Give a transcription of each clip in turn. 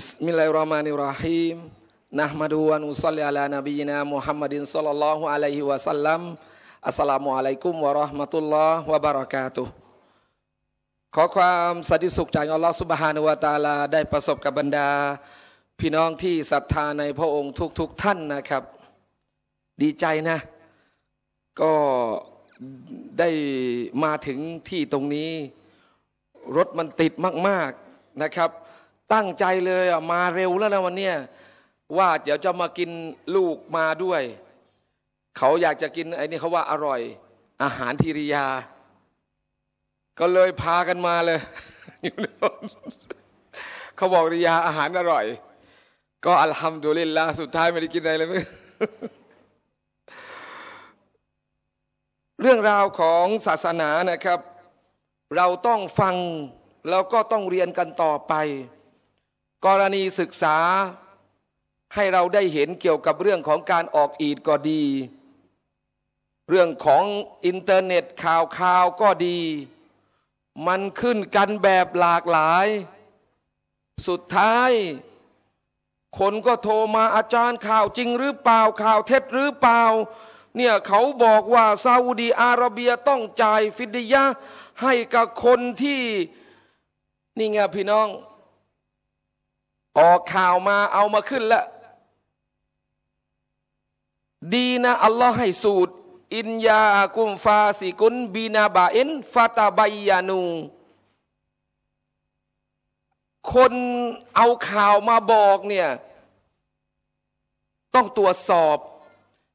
Bismillahirrahmanirrahim. Nahmadu wa nusalli ala nabiyyina Muhammadin sallallahu alaihi wasallam. Assalamualaikum warahmatullahi wabarakatuh. ขอความสันติสุขจากอัลลอฮฺสุบฮานุวาตาลา ได้ประสบกับบรรดา พี่น้องที่ศรัทธาในพระองค์ทุกๆทท่านนะครับ ดีใจนะ ก็ได้มาถึงที่ตรงนี้รถมันติดมาก ๆนะครับตั้งใจเลยมาเร็วแล้วนะวันเนี้ยว่าเดี๋ยวจะมากินลูกมาด้วย เขาอยากจะกินไอ้นี่เขาว่าอร่อย อาหารทีริยา ก็เลยพากันมาเลย เขาบอกริยาอาหารอร่อย ก็ อัลฮัมดุลิลลาสุดท้ายไม่ได้กินอะไรเลยมเรื่องราวของศาสนานะครับ เราต้องฟังแล้วก็ต้องเรียนกันต่อไปกรณีศึกษาให้เราได้เห็นเกี่ยวกับเรื่องของการออกอีดก็ดี เรื่องของอินเทอร์เน็ตข่าวข่าวก็ดี มันขึ้นกันแบบหลากหลาย สุดท้าย คนก็โทรมาอาจารย์ข่าวจริงหรือเปล่าข่าวเท็จหรือเปล่า เนี่ยเขาบอกว่าซาอุดีอาระเบียต้องจ่ายฟิดยะให้กับคนที่นี่ไงพี่น้องออกข่าวมาเอามาขึ้นละดีนะ อัลลอฮ์ให้สูตร อินยาคุมฟาสิกุนบีนาบาอินฟาตาบยานูคนเอาข่าวมาบอกเนี่ย ต้องตรวจสอบ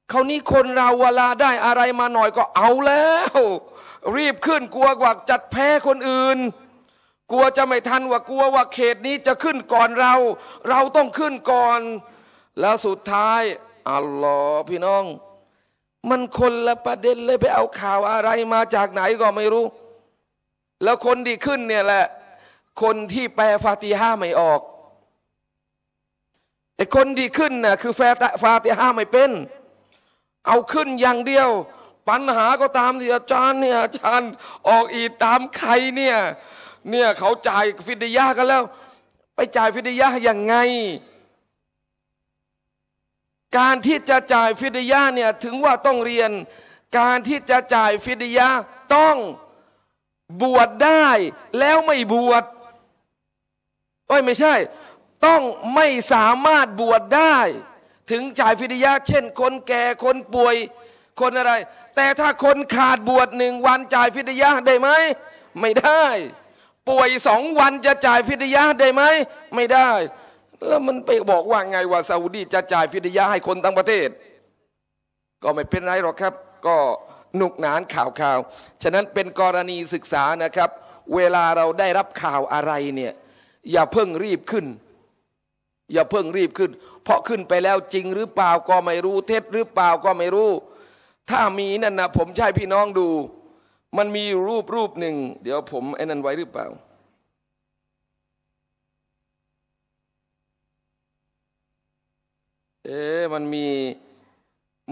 เขานี้คนเราเวลาได้อะไรมาหน่อยก็เอาแล้ว รีบขึ้นกลัวกว่าจัดแพ้คนอื่นกลัวจะไม่ทันว่ากลัวว่าเขตนี้จะขึ้นก่อนเรา เราต้องขึ้นก่อน แล้วสุดท้ายอัลลอฮ์พี่น้อง มันคนละประเด็นเลยไปเอาข่าวอะไรมาจากไหนก็ไม่รู้ แล้วคนที่ขึ้นเนี่ยแหละ คนที่แปลฟาติห้าไม่ออกไอ้คนที่ขึ้นน่ะคือแฟฟาติห้าไม่เป็น เอาขึ้นอย่างเดียว ปัญหาก็ตามที่อาจารย์เนี่ยอาจารย์ออกอีตามใครเนี่ยเนี่ย เขาจ่ายฟิดยากันแล้ว ไปจ่ายฟิดยาอย่างไง การที่จะจ่ายฟิดยาเนี่ย ถึงว่าต้องเรียน การที่จะจ่ายฟิดยาต้องบวชได้ แล้วไม่บวชโอ้ยไม่ใช่ ต้องไม่สามารถบวชได้ ถึงจ่ายฟิดยาเช่น คนแก่คนป่วยคนอะไร แต่ถ้าคนขาดบวชหนึ่งวันจ่ายฟิดยาได้ไหมไม่ได้ป่วยสองวันจะจ่ายฟิดยาได้ไหมไม่ได้ แล้วมันไปบอกว่าไงว่าซาอุดีจะจ่ายฟิดยาให้คนทั้งประเทศ ก็ไม่เป็นไรหรอกครับ ก็หนุกหนานข่าวข่าว ฉะนั้นเป็นกรณีศึกษานะครับ เวลาเราได้รับข่าวอะไรเนี่ย อย่าเพิ่งรีบขึ้น อย่าเพิ่งรีบขึ้น เพราะขึ้นไปแล้วจริงหรือเปล่าก็ไม่รู้ เท็จหรือเปล่าก็ไม่รู้ ถ้ามีนั่นนะผมใช่พี่น้องดูมันมีรูปรูปหนึ่ง เดี๋ยวผมไอ้นั้นไว้หรือเปล่า เอ๊มันมี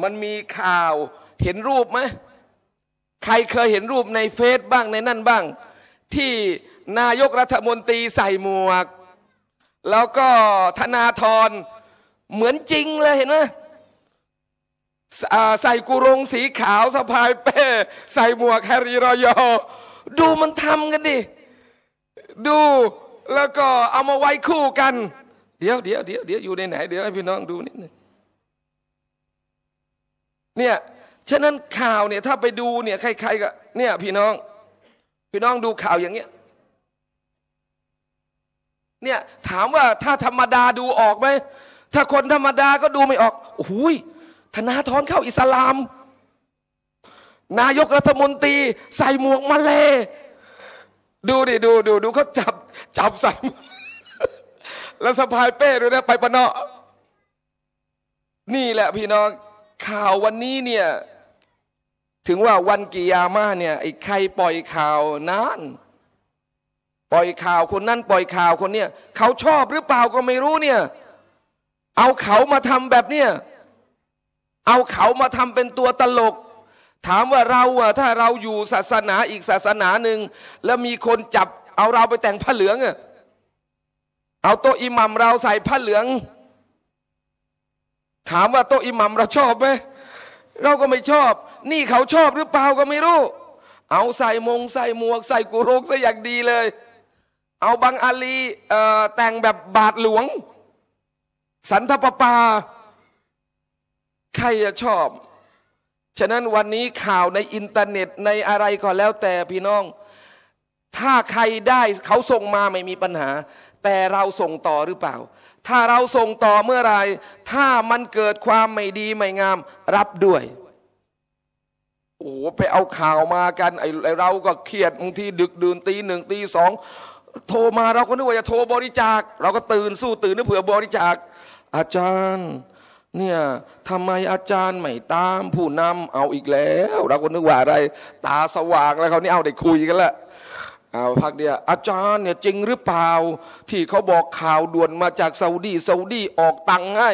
มันมีข่าวเห็นรูปไหมใครเคยเห็นรูปในเฟซบ้าง ในนั่นบ้าง ที่นายกรัฐมนตรีใส่หมวก แล้วก็ธนาธรเหมือนจริงเลยเห็นไหมใส่กุรงสีขาวสะพายเป้ ใส่หมวกแฮร์รี่รอยอ ดูมันทำกันดิ ดูแล้วก็เอามาไว้คู่กัน เดี๋ยวเดี๋ยวเดี๋ยวเดี๋ยวอยู่ในไหนเดี๋ยวให้พี่น้องดูนิดนึงเนี่ย ฉะนั้นข่าวเนี่ยถ้าไปดูเนี่ยใคร ๆก็ เนี่ย พี่น้อง พี่น้องดูข่าวอย่างเงี้ยเนี่ย ถามว่าถ้าธรรมดาดูออกไหมถ้าคนธรรมดาก็ดูไม่ออกโอ้ยธนาธรเข้าอิสลาม นายกรัฐมนตรี ใส่หมวกมาเล ดูดิ ดู ดู ดูเขาจับจับใส่หมวกแล้วสะพายเป้ด้วยนะไปปะเนาะนี่แหละพี่น้องข่าววันนี้เนี่ย ถึงว่าวันกิยามาเนี่ยไอ้ใครปล่อยข่าวนั้นปล่อยข่าวคนนั้นปล่อยข่าวคนเนี่ย เขาชอบหรือเปล่าก็ไม่รู้เนี่ย เอาเขามาทำแบบเนี่ยเอาเขามาทำเป็นตัวตลก ถามว่าเราอะถ้าเราอยู่ศาสนาอีกศาสนาหนึ่งแล้วมีคนจับ เอาเราไปแต่งผ้าเหลืองอะเอาโต๊ะอิหมัมเราใส่ผ้าเหลือง ถามว่าโต๊ะอิหมัมเราชอบไหมเราก็ไม่ชอบ นี่เขาชอบหรือเปล่าก็ไม่รู้เอาใส่มง ใส่หมวก ใส่กุโรกใส่อย่างดีเลย เอาบางอาลีแต่งแบบบาทหลวง สันทปปาใครจะชอบ ฉะนั้นวันนี้ข่าวในอินเทอร์เน็ตในอะไรก็แล้วแต่พี่น้อง ถ้าใครได้เขาส่งมาไม่มีปัญหา แต่เราส่งต่อหรือเปล่า ถ้าเราส่งต่อเมื่อไร ถ้ามันเกิดความไม่ดีไม่งามรับด้วย โอ้ไปเอาข่าวมากันไอ้เราก็เครียดบางทีดึกดื่นตีหนึ่งตีสอง โทรมาเราก็นึกว่าจะโทรบริจาค เราก็ตื่นสู้ตื่นนึกเผื่อบริจาคอาจารย์เนี่ยทำไมอาจารย์ไม่ตามผู้นำเอาอีกแล้วเราก็นึกว่าอะไร ตาสว่างแล้วเขานี่เอาได้คุยกันละเอาพักเดียวอาจารย์เนี่ยจริงหรือเปล่า ที่เขาบอกข่าวด่วนมาจากซาอุดีซาอุดีออกตังค์ให้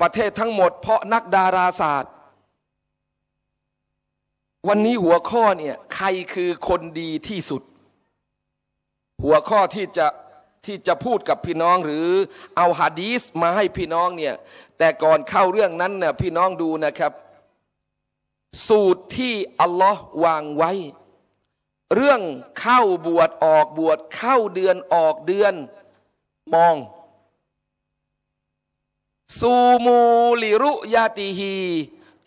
ประเทศทั้งหมดเพราะนักดาราศาสตร์ วันนี้หัวข้อเนี่ยใครคือคนดีที่สุด หัวข้อที่จะที่จะพูดกับพี่น้องหรือเอาฮะดีสมาให้พี่น้องเนี่ย แต่ก่อนเข้าเรื่องนั้นเนี่ยพี่น้องดูนะครับ สูตรที่อัลลอฮ์วางไว้ เรื่องเข้าบวชออกบวชเข้าเดือนออกเดือนมองซูมูลิรุยาติฮี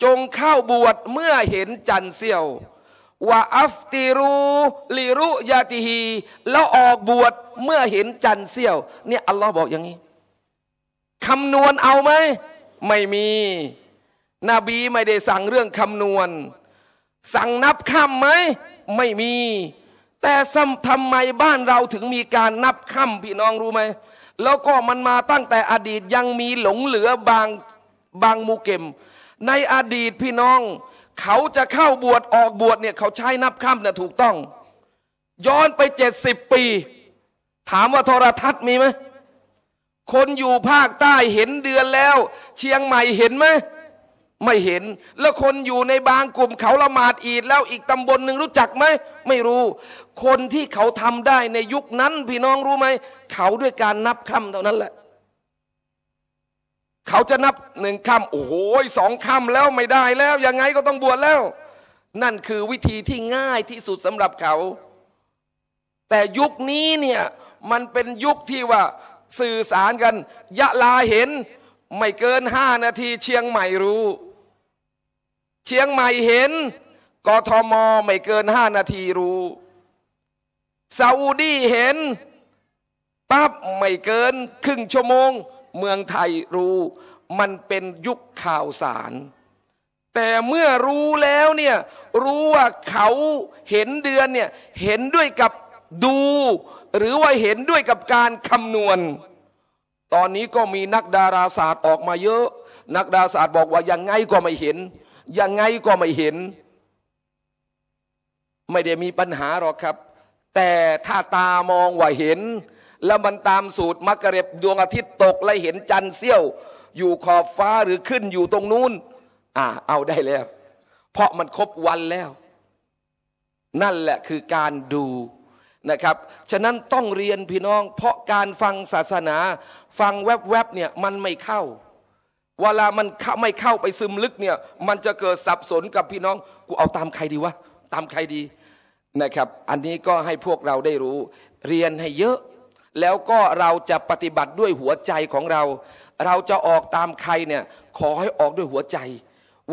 จงเข้าบวชเมื่อเห็นจันเสียววะอัฟติรูลิรุยาติฮีแล้วออกบวชเมื่อเห็นจันเสี้ยว เนี่ยอัลลอฮ์บอกอย่างนี้คำนวณเอาไหมไม่มีนบีไม่ได้สั่งเรื่องคำนวณ สั่งนับค่ำไหมไม่มี แต่ทำไมบ้านเราถึงมีการนับค่ำพี่น้องรู้ไหมแล้วก็มันมาตั้งแต่อดีตยังมีหลงเหลือบางบางมูเกมในอดีตพี่น้องเขาจะเข้าบวชออกบวชเนี่ยเขาใช้นับค่ำเนี่ยถูกต้อง ย้อนไปเจ็ดสิบปี ถามว่าโทรทัศน์มีไหมคนอยู่ภาคใต้เห็นเดือนแล้ว เชียงใหม่เห็นไหมไม่เห็น แล้วคนอยู่ในบางกลุ่ม เขาละหมาดอีดแล้วอีกตำบลหนึ่งรู้จักไหมไม่รู้ คนที่เขาทำได้ในยุคนั้นพี่น้องรู้ไหม เขาด้วยการนับคำเท่านั้นแหละเขาจะนับหนึ่งค่ำโอ้โหสองค่ำแล้วไม่ได้แล้ว ยังไงก็ต้องบวชแล้ว นั่นคือวิธีที่ง่ายที่สุดสำหรับเขา แต่ยุคนี้เนี่ยมันเป็นยุคที่ว่าสื่อสารกัน ยะลาเห็น ไม่เกินห้านาที เชียงใหม่รู้ เชียงใหม่เห็นกทมไม่เกินห้านาทีรู้ซาอุดีเห็นปั๊บไม่เกินครึ่งชั่วโมงเมืองไทยรู้มันเป็นยุคข่าวสาร แต่เมื่อรู้แล้วเนี่ย รู้ว่าเขาเห็นเดือนเนี่ย เห็นด้วยกับดู หรือว่าเห็นด้วยกับการคำนวณ ตอนนี้ก็มีนักดาราศาสตร์ออกมาเยอะ นักดาราศาสตร์บอกว่ายังไงก็ไม่เห็นยังไงก็ไม่เห็น ไม่ได้มีปัญหาหรอกครับ แต่ถ้าตามองว่าเห็นแล้วมันตามสูตรมักเร็บดวงอาทิตย์ตกและเห็นจันทร์เสี้ยว อยู่ขอบฟ้าหรือขึ้นอยู่ตรงนู้นอ่าเอาได้แล้ว เพราะมันครบวันแล้ว นั่นแหละคือการดูนะครับฉะนั้นต้องเรียนพี่น้อง เพราะการฟังศาสนาฟังแวบๆเนี่ยมันไม่เข้า เวลามันไม่เข้าไปซึมลึกเนี่ยมันจะเกิดสับสนกับพี่น้องกูเอาตามใครดีวะตามใครดีนะครับ อันนี้ก็ให้พวกเราได้รู้ เรียนให้เยอะแล้วก็เราจะปฏิบัติด้วยหัวใจของเรา เราจะออกตามใครเนี่ย ขอให้ออกด้วยหัวใจ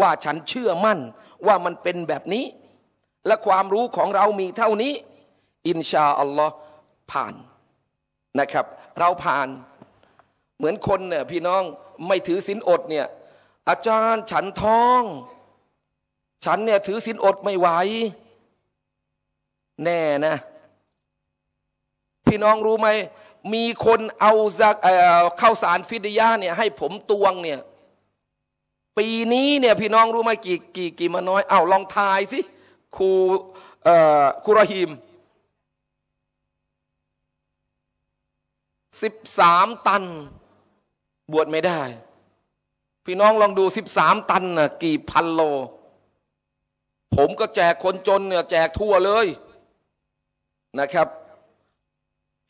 ว่าฉันเชื่อมั่นว่ามันเป็นแบบนี้ และความรู้ของเรามีเท่านี้ อินชาอัลลอฮ์ผ่านนะครับเราผ่านเหมือนคนเนี่ยพี่น้องไม่ถือศีลอดเนี่ยอาจารย์ฉันท้อง ฉันเนี่ยถือศีลอดไม่ไหว แน่นะพี่น้องรู้ไหมมีคนเอาจากข้าสารฟิดยาเนี่ยให้ผมตวงเนี่ย ปีนี้ เนี่ย พี่น้องรู้ไหมกี่ กี่ กี่มาน้อยเอาลองทายสิครูครูรหิมสิบสามตัน บวชไม่ได้ พี่น้องลองดูสิบสามตันนะกี่พันโล ผมก็แจกคนจนเนี่ยแจกทั่วเลยนะครับ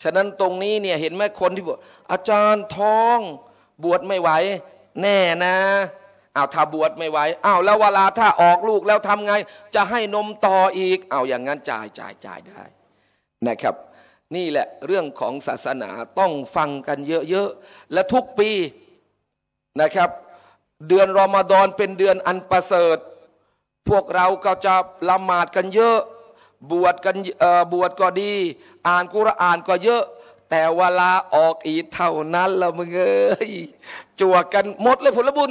ฉะนั้นตรงนี้เนี่ยเห็นไหมคนที่บอกอาจารย์ท้องบวชไม่ไหวแน่นะเอาถ้าบวชไม่ไหวเอาแล้วเวลาถ้าออกลูกแล้วทำไง จะให้นมต่ออีกเอาอย่างนั้นจ่ายจ่ายจ่ายได้นะครับ นี่แหละเรื่องของศาสนาต้องฟังกันเยอะๆและทุกปีนะครับ เดือนรอมฎอนเป็นเดือนอันประเสริฐ พวกเราก็จะละหมาดกันเยอะบวชกันบวชก็ดี อ่านกุรอานก็เยอะ แต่เวลาออกอีเท่านั้นละมึงเอ้ยจวกกัน หมดเลย ผล บุญ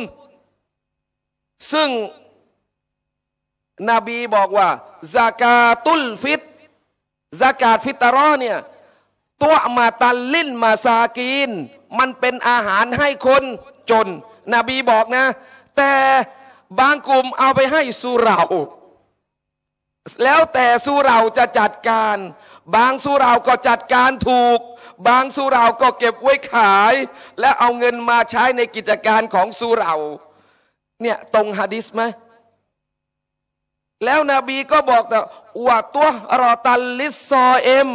ซึ่ง นบีบอกว่าซากาตุลฟิตซากาตฟิตรอเนี่ยตัวมาตันลิ้นมาซากีน มันเป็นอาหารให้คน จน นบีบอกนะ แต่บาง กลุ่ม เอาไปให้สุราแล้วแต่สุเราจะจัดการ บางสุเราก็จัดการถูก บางสุเราก็เก็บไว้ขาย และเอาเงินมาใช้ในกิจการของสุเราเนี่ยตรงฮะดิษไหมแล้วนบีก็บอกแต่ว่าตัวรอตันลิซซอเอ็ม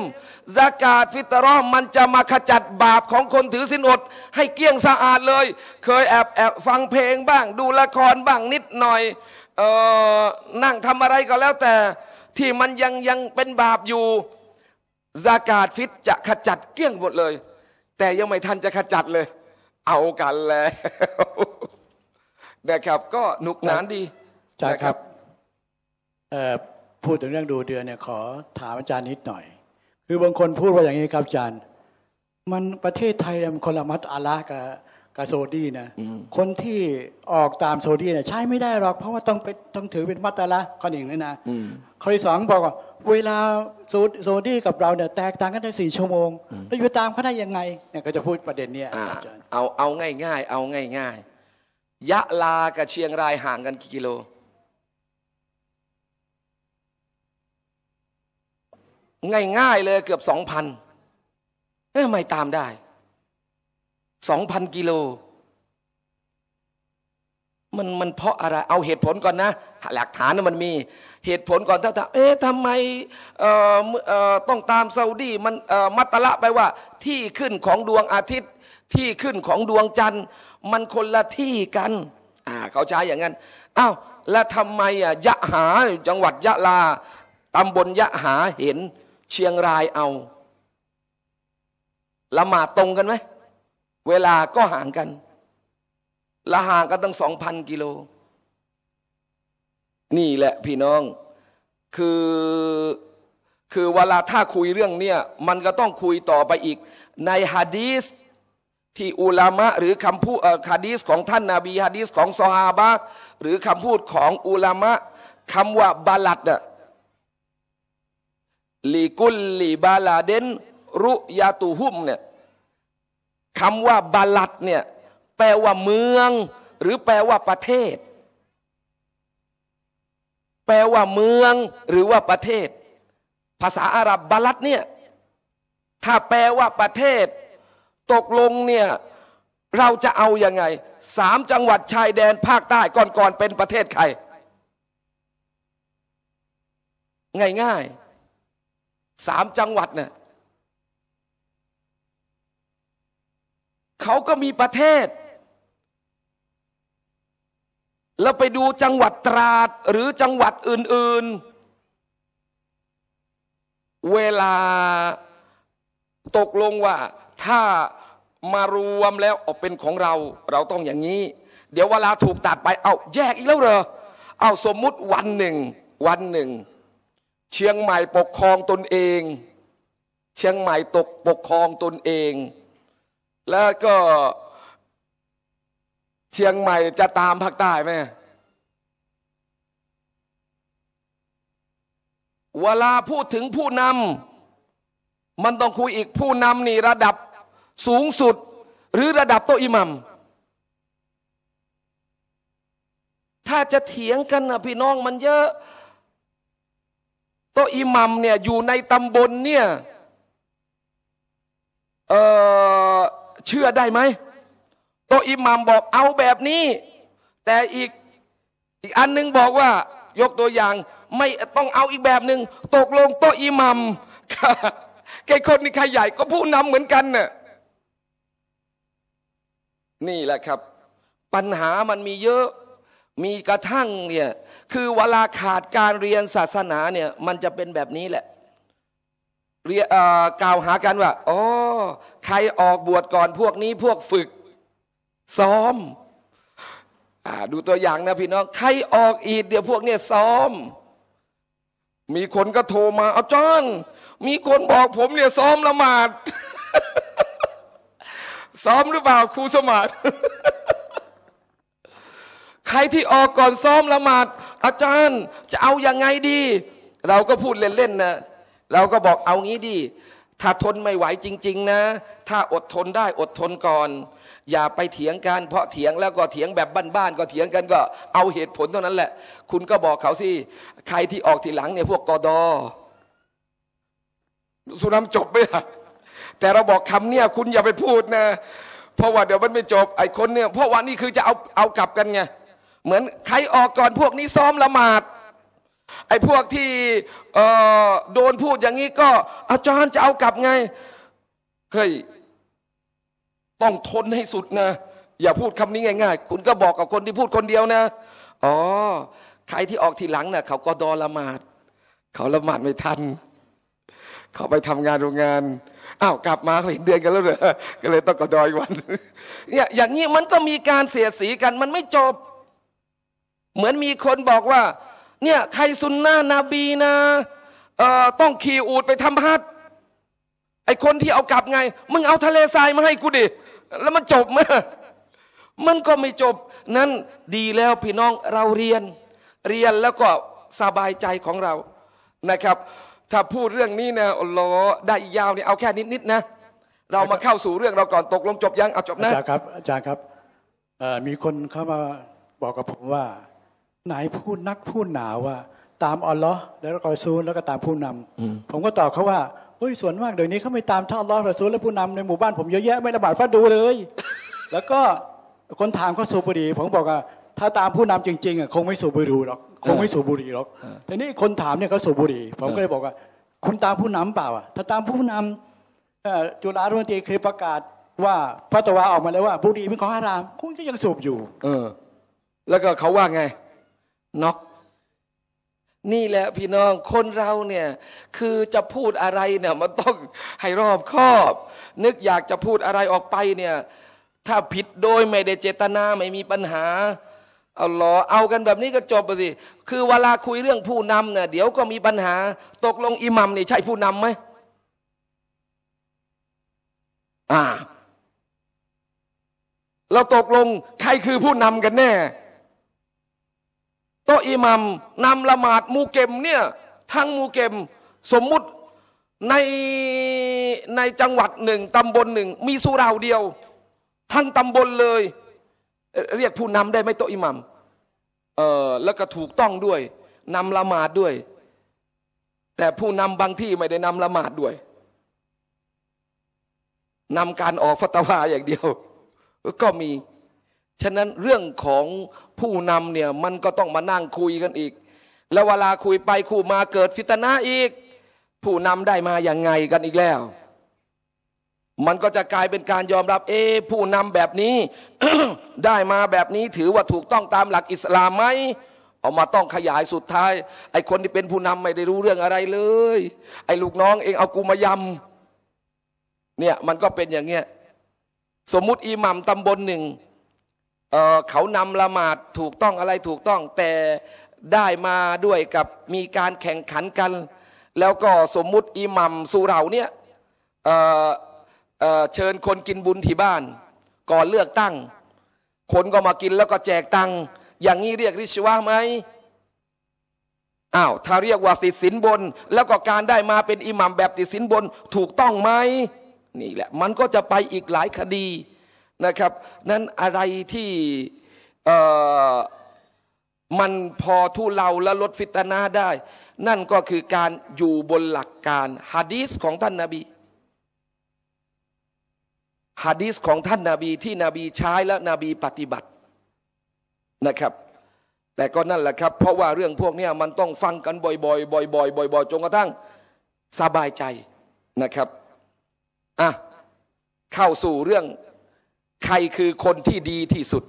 สากาดฟิตรอมมันจะมาขจัดบาปของคนถือสินอดให้เกี้ยงสะอาดเลย เคยแอบแอบฟังเพลงบ้างดูละครบ้างนิดหน่อยนั่งทำอะไรก็แล้วแต่ ที่มันยังยังเป็นบาปอยู่ซากาตฟิตจะขจัดเกลี้ยงหมดเลย แต่ยังไม่ทันจะขจัดเลย เอากันแล้ว นะครับ ก็หนุกหนานดีจ้าครับพูดถึงเรื่องดูเดือนเนี่ย ขอถามอาจารย์นิดหน่อย คือบางคนพูดว่าอย่างนี้ครับอาจารย์ มันประเทศไทยมันคนละมัตอาละกับกับโซดีนะคนที่ออกตามโซดีเนี่ยใช้ไม่ได้หรอก เพราะว่าต้องไปต้องถือเป็นมัตรละข้อหนึ่งเลยนะข้อที่สองบอกว่าเวลาโซดี กับเราเนี่ยแตกต่างกันได้สี่ชั่วโมงเราอยู่ตามเขาได้ยังไง เนี่ยก็จะพูดประเด็นเนี้ยเอาเอาง่ายง่ายเอาง่ายง่ายยะลากับเชียงรายห่างกันกี่กิโล ง่ายง่ายเลยเกือบสองพันไม่ตามได้สองพันกิโล มัน มันเพราะอะไร เอาเหตุผลก่อนนะ หลักฐานมันมี เหตุผลก่อนถ้าถาเอ๊ะทำไม เออ่ต้องตามซาอุดี มัน เออ่มัตตละไปว่า ที่ขึ้นของดวงอาทิตย์ ที่ขึ้นของดวงจันทร์ มันคนละที่กัน อ่า เขาใช้อย่างนั้น อ้าว แล้วทำไมอ่ะยะหา จังหวัดยะลาตำบลยะหา เห็นเชียงรายเอา ละหมาดตรงกันไหมเวลาก็ห่างกัน ละห่างกันตั้งสองพันกิโล นี่แหละพี่น้อง คือ คือเวลาถ้าคุยเรื่องเนี่ย มันก็ต้องคุยต่อไปอีก ในฮะดีสที่อุลามะหรือคำพูดฮะดีสของท่านนาบีฮะดีสของซอฮาบะหรือคำพูดของอุลามะคำว่าบาลัดน่ะลีกุลลีบาลาเดนรุยาตูฮุมเนี่ยคำว่า บาลัดเนี่ย แปลว่าเมือง หรือแปลว่าประเทศ แปลว่าเมืองหรือว่าประเทศ ภาษาอาหรับบาลัดเนี่ย ถ้าแปลว่าประเทศ ตกลงเนี่ยเราจะเอาอยัางไงสามจังหวัดชายแดนภาคใต้ก่อนๆเป็นประเทศใคร ง่ายๆสามจังหวัดเนี่ยเขาก็มีประเทศ แล้วไปดูจังหวัดตราดหรือจังหวัดอื่น ๆ เวลาตกลงว่า ถ้ามารวมแล้วออกเป็นของเรา เราต้องอย่างนี้ เดี๋ยวเวลาถูกตัดไปเอาแยกอีกแล้วเหรอเอาสมมุติวันหนึ่ง วันหนึ่ง เชียงใหม่ปกครองตนเอง เชียงใหม่ตกปกครองตนเองแล้วก็ เชียงใหม่จะตามภาคใต้ไหมเวลาพูดถึงผู้นำมันต้องคุยอีกผู้นำนี่ระดับสูงสุด หรือระดับโตอิหมัมถ้าจะเถียงกันนะพี่น้องมันเยอะ โตอิหมัมเนี่ยอยู่ในตำบลเนี่ย เออเชื่อได้ไหมโตอิหมัมบอกเอาแบบนี้ แต่อีกอีกอันนึงบอกว่ายกตัวอย่างไม่ต้องเอาอีกแบบหนึ่งตกลงโตอิหมัมแกคนนี้ใครใหญ่ก็ผู้นำเหมือนกันน่ะนี่แหละครับ ปัญหามันมีเยอะมีกระทั่งเนี่ย คือเวลาขาดการเรียนศาสนาเนี่ย มันจะเป็นแบบนี้แหละเรียกล่าวหากันว่าอ๋อใครออกบวชก่อนพวกนี้พวกฝึก ซ้อมอดูตัวอย่างนะพี่น้องใครออกอีดเดี๋ยวพวกเนี่ยซ้อม มีคนก็โทรมาเอาจอนมีคนบอกผมเนี่ยซ้อมละหมาดซ้อมหรือเปล่า ครูสมาธิใครที่ออกก่อนซ้อมละหมาดอาจารย์จะเอาอยัางไงดี เราก็พูดเล่นๆนะเราก็บอกเอางี้ดิถ้าทนไม่ไหวจริง ๆ นะ ถ้าอดทนได้ อดทนก่อน อย่าไปเถียงกัน เพราะเถียงแล้วก็เถียงแบบบ้าน ๆ ก็เถียงกันก็เอาเหตุผลเท่านั้นแหละ คุณก็บอกเขาสิ ใครที่ออกทีหลังเนี่ยพวกกอดอสุนัมจบไหมล่ะแต่เราบอกคำเนี่ยคุณอย่าไปพูดนะ เพราะว่าเดี๋ยวมันไม่จบ ไอ้คนเนี่ย เพราะว่านี่คือจะเอาเอากลับกันไง เหมือนใครออกก่อนพวกนี้ซ้อมละหมาดไอ้พวกที่โดนพูดอย่างนี้ก็ อาจารย์จะเอากลับไงเฮ้ยต้องทนให้สุดนะ อย่าพูดคำนี้ง่าย ๆ คุณก็บอกกับคนที่พูดคนเดียวนะอ๋อใครที่ออกทีหลังนะ่ะ เขาก็ดอละหมาด เขาละหมาดไม่ทัน เขาไปทำงานโรงงานอ้าวกลับมาเขาเห็นเดือนกันแล้วเหรอก็เลยต้องกอดอยวันเนี่ยอย่างนี้มันก็มีการเสียสีกัน มันไม่จบ เหมือนมีคนบอกว่าเนี่ยใครซุนนะนบีนะต้องขี่อูดไปทำฮัทไอคนที่เอากลับไง มึงเอาทะเลทรายมาให้กูดิแล้วมันจบไหมมันก็ไม่จบนั้นดีแล้วพี่น้องเราเรียนเรียนแล้วก็สบายใจของเรานะครับ ถ้าพูดเรื่องนี้นะอัลล์ได้ยาวเนี่ยเอาแค่นิดๆนะ เรามาเข้าสู่เรื่องเราก่อนตกลงจบยังเอาจบนะอาจารย์ครับอาจารย์ครับมีคนเข้ามาบอกกับผมว่าไหนพูดนักพูดหนาว่า ตามอัลลอฮ์แล้วก็ซูลแล้วก็ตามผู้นำผมก็ตอบเขาว่าเฮ้ยส่วนมากเดี๋ยวนี้เขาไม่ตามท่านอัลลอฮ์รอซูลและผู้นำในหมู่บ้านผมเยอะแยะไม่ระบาดฟ้าดูเลย แล้วก็คนถามเขาสูบบุหรี่ผมบอกว่า ถ้าตามผู้นำจริงๆอ่ะคงไม่สูบบุหรี่หรอกคงไม่สูบบุหรี่หรอกทีนี้คนถามเนี่ยเขาสูบบุหรี่ผมก็เลยบอกว่า คุณตามผู้นำเปล่าอ่ะถ้าตามผู้นำจุฬาลงกรณ์เคยประกาศว่าพระตวาออกมาแล้วว่าบุหรี่เป็นของฮารามคุณก็ยังสูบอยู่ เออ แล้วก็เขาว่าไงน็อกนี่แหละพี่น้องคนเราเนี่ย คือจะพูดอะไรเนี่ย มันต้องให้รอบคอบ นึกอยากจะพูดอะไรออกไปเนี่ย ถ้าผิดโดยไม่ได้เจตนาไม่มีปัญหาเอาหรอเอากันแบบนี้ก็จบไปสิคือเวลาคุยเรื่องผู้นำเนี่ยเดี๋ยวก็มีปัญหา ตกลงอิหมัมนี่ใช่ผู้นำไหมอ่าเราตกลงใครคือผู้นำกันแน่โตอิหมัมนำละหมาดมูเกมเนี่ยทั้งมูเกมสมมุติใน ในจังหวัดหนึ่งตำบลหนึ่ง มีสุราเดียว ทั้งตำบลเลย เรียกผู้นำได้ไหมโตอิหมัมเออแล้วก็ถูกต้องด้วย นำละหมาดด้วย แต่ผู้นำบางที่ไม่ได้นำละหมาดด้วยนำการออกฟัตวาอย่างเดียว ก็มีฉะนั้นเรื่องของผู้นำเนี่ยมันก็ต้องมานั่งคุยกันอีก แล้วเวลาคุยไปคุยมาเกิดฟิตนะอีก ผู้นำได้มาอย่างไงกันอีกแล้ว มันก็จะกลายเป็นการยอมรับ เอผู้นำแบบนี้ ได้มาแบบนี้ถือว่าถูกต้องตามหลักอิสลามไหมออกมาต้องขยายสุดท้าย ไอ้คนที่เป็นผู้นำไม่ได้รู้เรื่องอะไรเลย ไอ้ลูกน้องเองเอากูมายำเนี่ยมันก็เป็นอย่างเงี้ยสมมุติอิหมัมตำบลหนึ่งเขานำละหมาดถูกต้องอะไรถูกต้อง แต่ได้มาด้วยกับมีการแข่งขันกัน แล้วก็สมมุติอิหมัมสุเราเนี่ยเเเชิญคนกินบุญที่บ้าน ก่อนเลือกตั้ง คนก็มากินแล้วก็แจกตังอย่างนี้เรียกริชวะไหมอ้าว ถ้าเรียกว่าติดสินบน แล้วก็การได้มาเป็นอิหมัมแบบติดสินบนถูกต้องไหมนี่แหละมันก็จะไปอีกหลายคดีนะครับนั้นอะไรที่มันพอทุเลาและลดฟิตนาได้ นั่นก็คือการอยู่บนหลักการฮะดีสของท่านนาบีฮะดีสของท่านนาบีที่นบีใช้และนบีปฏิบัตินะครับ แต่ก็นั่นแหละครับเพราะว่าเรื่องพวกนี้มันต้องฟังกัน บ่อยๆบ่อยๆบ่อยๆจนกระทั่งสบายใจนะครับอ่ะเข้าสู่เรื่องใครคือคนที่ดีที่สุด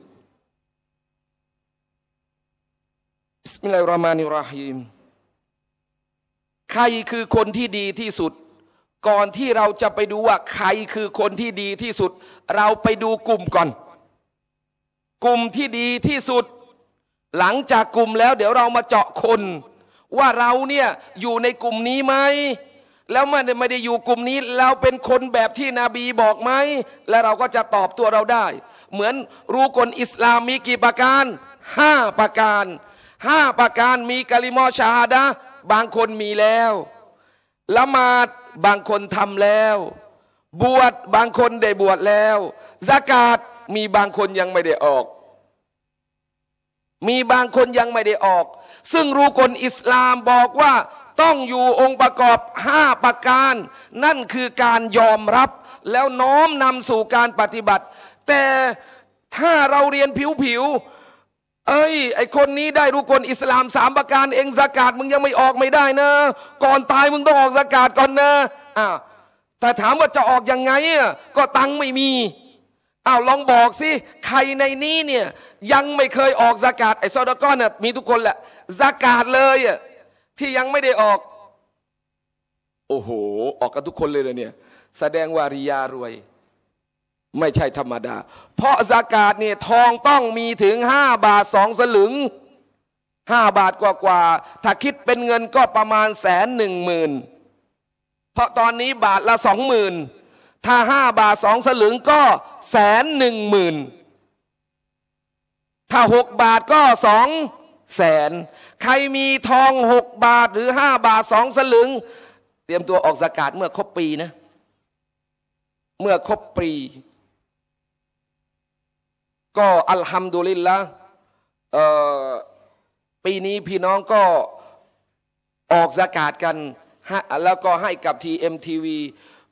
บิสมิลลาฮิรรามานิราฮิมใครคือคนที่ดีที่สุด ก่อนที่เราจะไปดูว่าใครคือคนที่ดีที่สุด เราไปดูกลุ่มก่อน กลุ่มที่ดีที่สุด หลังจากกลุ่มแล้วเดี๋ยวเรามาเจาะคน ว่าเราเนี่ยอยู่ในกลุ่มนี้ไหมแล้วมันไม่ได้อยู่กลุ่มนี้ เราเป็นคนแบบที่นบีบอกไหม และเราก็จะตอบตัวเราได้ เหมือนรู้กลอิสลามมีกี่ประการห้าประการห้าประการมีกะลิมอชาดะบางคนมีแล้ว ละหมาดบางคนทำแล้ว บวชบางคนได้บวชแล้วสกาดมีบางคนยังไม่ได้ออก มีบางคนยังไม่ได้ออก ซึ่งรู้กลอิสลามบอกว่าต้องอยู่องค์ประกอบ 5 ประการ นั่นคือการยอมรับแล้วน้อมนำสู่การปฏิบัติ แต่ถ้าเราเรียนผิวๆเอ้ยไอคนนี้ได้รู้คนอิสลามสามประการ เองสากาดมึงยังไม่ออกไม่ได้นะ ก่อนตายมึงต้องออกสากาดก่อนนะอ้าวแต่ถามว่าจะออกยังไงก็ตังไม่มีอ้าวลองบอกสิใครในนี้เนี่ยยังไม่เคยออกสากาดไอซอดก้อนน่ะมีทุกคนแหละสากาดเลยอ่ะที่ยังไม่ได้ออก โอ้โห ออกกันทุกคนเลยเลยเนี่ย แสดงว่าริยารวย ไม่ใช่ธรรมดา เพราะสากาศเนี่ยทองต้องมีถึงห้าบาทสองสลึงห้าบาทกว่ากว่า ถ้าคิดเป็นเงินก็ประมาณแสนหนึ่งหมื่น เพราะตอนนี้บาทละสองหมื่นถ้าห้าบาทสองสลึงก็แสนหนึ่งหมื่นถ้าหกบาทก็สองแสนใครมีทองหกบาทหรือห้าบาทสองสลึง เตรียมตัวออกสากาศเมื่อครบปีนะ เมื่อครบปี ก็อัลฮัมดุลิลละปีนี้พี่น้องก็ออกสากาศกัน แล้วก็ให้กับทีเอ็มทีวี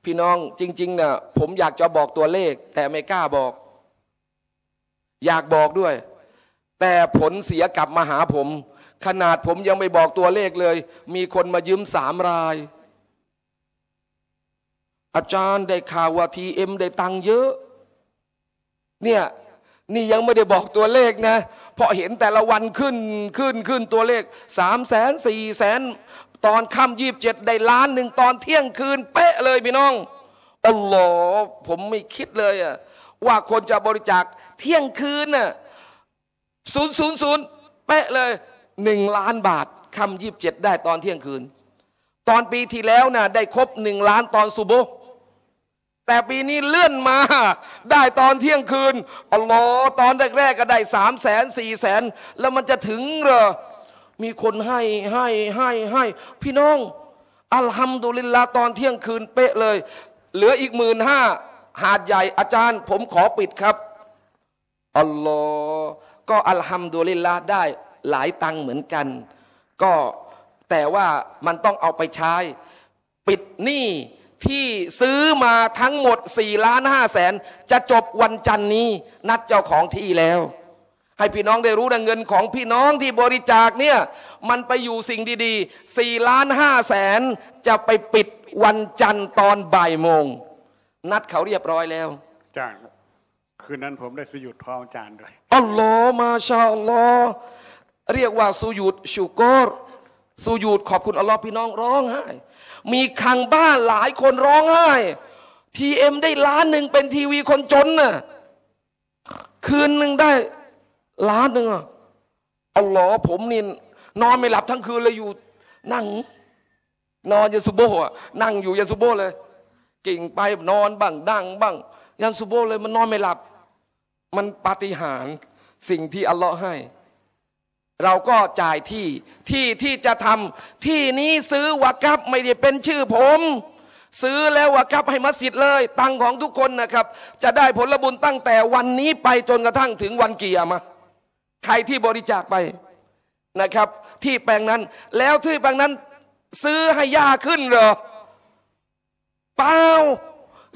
พี่น้องจริงๆนะ่ะผมอยากจะบอกตัวเลข แต่ไม่กล้าบอก อยากบอกด้วย แต่ผลเสียกลับมาหาผมขนาดผมยังไม่บอกตัวเลขเลย มีคนมายืมสามราย อาจารย์ได้ข่าวว่าทีเอ็มได้ตังเยอะเนี่ยนี่ยังไม่ได้บอกตัวเลขนะเพราะเห็นแต่ละวันขึ้นขึ้นขึ้นตัวเลขสามแสนสี่แสนตอนค่ำยีิบเจ็ดได้ล้านหนึ่งตอนเที่ยงคืน เป๊ะเลยพี่น้องอัลลอผมไม่คิดเลยอะว่าคนจะบริจาคเที่ยงคืนน่ะศูนย์ศูนย์ศูนย์เป๊ะเลยหนึ่งล้านบาทคำยีิบเจ็ดได้ตอนเที่ยงคืน ตอนปีที่แล้วนะ่ะ ได้ครบหนึ่งล้านตอนซุโบแต่ปีนี้เลื่อนมา ได้ตอนเที่ยงคืนอ๋ลอตอนแรกๆก็ได้สามแสนสี่แสน แล้วมันจะถึงเหรอ มีคนให้ ให้ ให้ ให้ พี่น้อง อัลฮัมดุลิลลาตอนเที่ยงคืนเป๊ะเลย เหลืออีกหมื่นห้าหาดใหญ่อาจารย์ผมขอปิดครับ อัลลอฮ์ก็อัลฮัมดุลิลลาได้หลายตังเหมือนกัน ก็แต่ว่ามันต้องเอาไปใช้ ปิดหนี้ที่ซื้อมาทั้งหมด4ล้านห้าแสนจะจบวันจันนี้ นัดเจ้าของที่แล้ว ให้พี่น้องได้รู้นะเงินของพี่น้องที่บริจาคเนี่ย มันไปอยู่สิ่งดีๆ4ล้านห้าแสนจะไปปิดวันจันทร์ตอนบ่ายโมง นัดเขาเรียบร้อยแล้วจ้างคืนนั้นผมได้สยุดทองจานด้วยอ๋อมาชาวลอเรียกว่าสุยุดชูโกรสุยุดขอบคุณอัลลอฮ์พี่น้องร้องไห้ มีคังบ้านหลายคนร้องไห้ทีเอ็มได้ล้านหนึ่งเป็นทีวีคนจนน่ะคืนหนึ่งได้ ล้านหนึ่งอ่ะอัลลอฮ์ผมนี่นอนไม่หลับทั้งคืนเลยอยู่นั่งนอนยันซุโบะนั่งอยู่ยันซุโบะเลยกิ่งไปนอนบ้าง ดั่งบ้างยันซุโบะเลยมันนอนไม่หลับ มันปาฏิหาริย์สิ่งที่อัลลอฮ์ให้เราก็จ่ายที่ที่ที่จะทำที่นี้ซื้อวากับไม่ได้เป็นชื่อผม ซื้อแล้ววากับให้มัสยิดเลย ตังของทุกคนนะครับ จะได้ผลบุญตั้งแต่วันนี้ไปจนกระทั่งถึงวันเกียร์มาใครที่บริจาคไปนะครับ ที่แปลงนั้น แล้วที่แปลงนั้นซื้อให้ยาขึ้นเหรอ เปล่า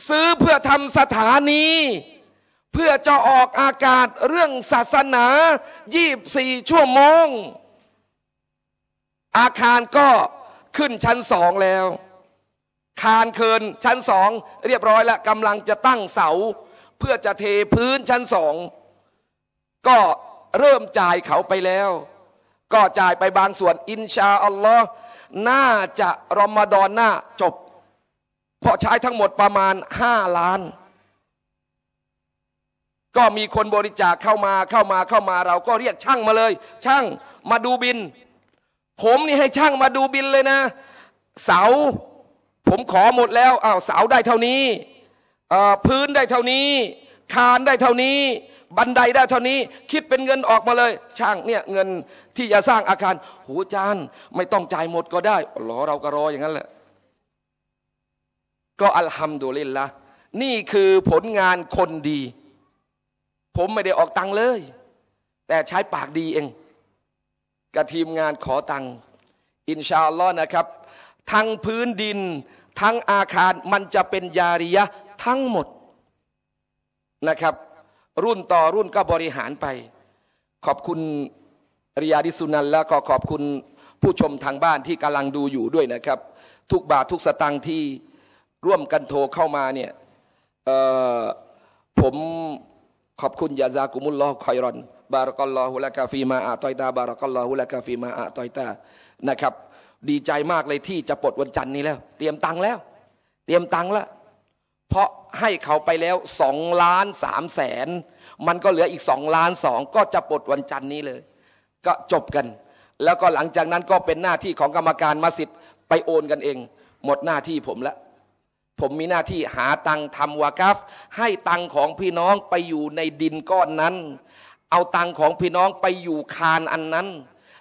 ซื้อเพื่อทำสถานีพื่อจะออกอากาศเรื่องศาสนา24 ชั่วโมง อาคารก็ขึ้นชั้นสองแล้ว คานเคินชั้นสองเรียบร้อยแล้วกำลังจะตั้งเสา เพื่อจะเทพื้นชั้นสอง ก็เริ่มจ่ายเขาไปแล้ว ก็จ่ายไปบางส่วน อินชาอัลลอฮ์น่าจะรอมฎอนหน้าจบเพราะใช้ทั้งหมดประมาณ 5 ล้านก็มีคนบริจาคเข้ามาเข้ามาเข้ามาเราก็เรียกช่างมาเลย ช่างมาดูบิน ผมนี่ให้ช่างมาดูบินเลยนะ เสาผมขอหมดแล้วอ้าวเสาได้เท่านี้พื้นได้เท่านี้ คานได้เท่านี้ บันไดได้เท่านี้ คิดเป็นเงินออกมาเลย ช่างเนี่ยเงินที่จะสร้างอาคาร หูจานไม่ต้องจ่ายหมดก็ได้หรอเราก็รออย่างนั้นแหละก็อัลฮัมดุลิลละนี่คือผลงานคนดีผมไม่ได้ออกตังค์เลย แต่ใช้ปากดีเอง กับทีมงานขอตังค์อินชาอัลลอฮ์นะครับทั้งพื้นดินทั้งอาคารมันจะเป็นยาริยะทั้งหมดนะครับ รุ่นต่อรุ่นก็บริหารไป ขอบคุณ ริยาดิสุนันและก็ขอบคุณผู้ชมทางบ้านที่กำลังดูอยู่ด้วยนะครับ ทุกบาททุกสตังค์ที่ร่วมกันโทรเข้ามาเนี่ยผมขอบคุณยาซากุมุลลอฮ์คอยรอนบารักัลลอฮุลกาฟีมาอาตอยตาบารักัลลอฮุลกาฟีมาอาตอยตานะครับ ดีใจมากเลยที่จะปลดวันจันทร์นี้แล้ว เตรียมตังค์แล้ว เตรียมตังค์แล้วเพราะให้เขาไปแล้วสองล้านสามแสน มันก็เหลืออีกสองล้านสองก็จะปลดวันจันทร์นี้เลย ก็จบกัน แล้วก็หลังจากนั้นก็เป็นหน้าที่ของกรรมการมัสธิดไปโอนกันเอง หมดหน้าที่ผมแล้วผมมีหน้าที่หาตังทำวากัฟให้ตังของพี่น้องไปอยู่ในดินก้อนนั้น เอาตังของพี่น้องไปอยู่คานอันนั้น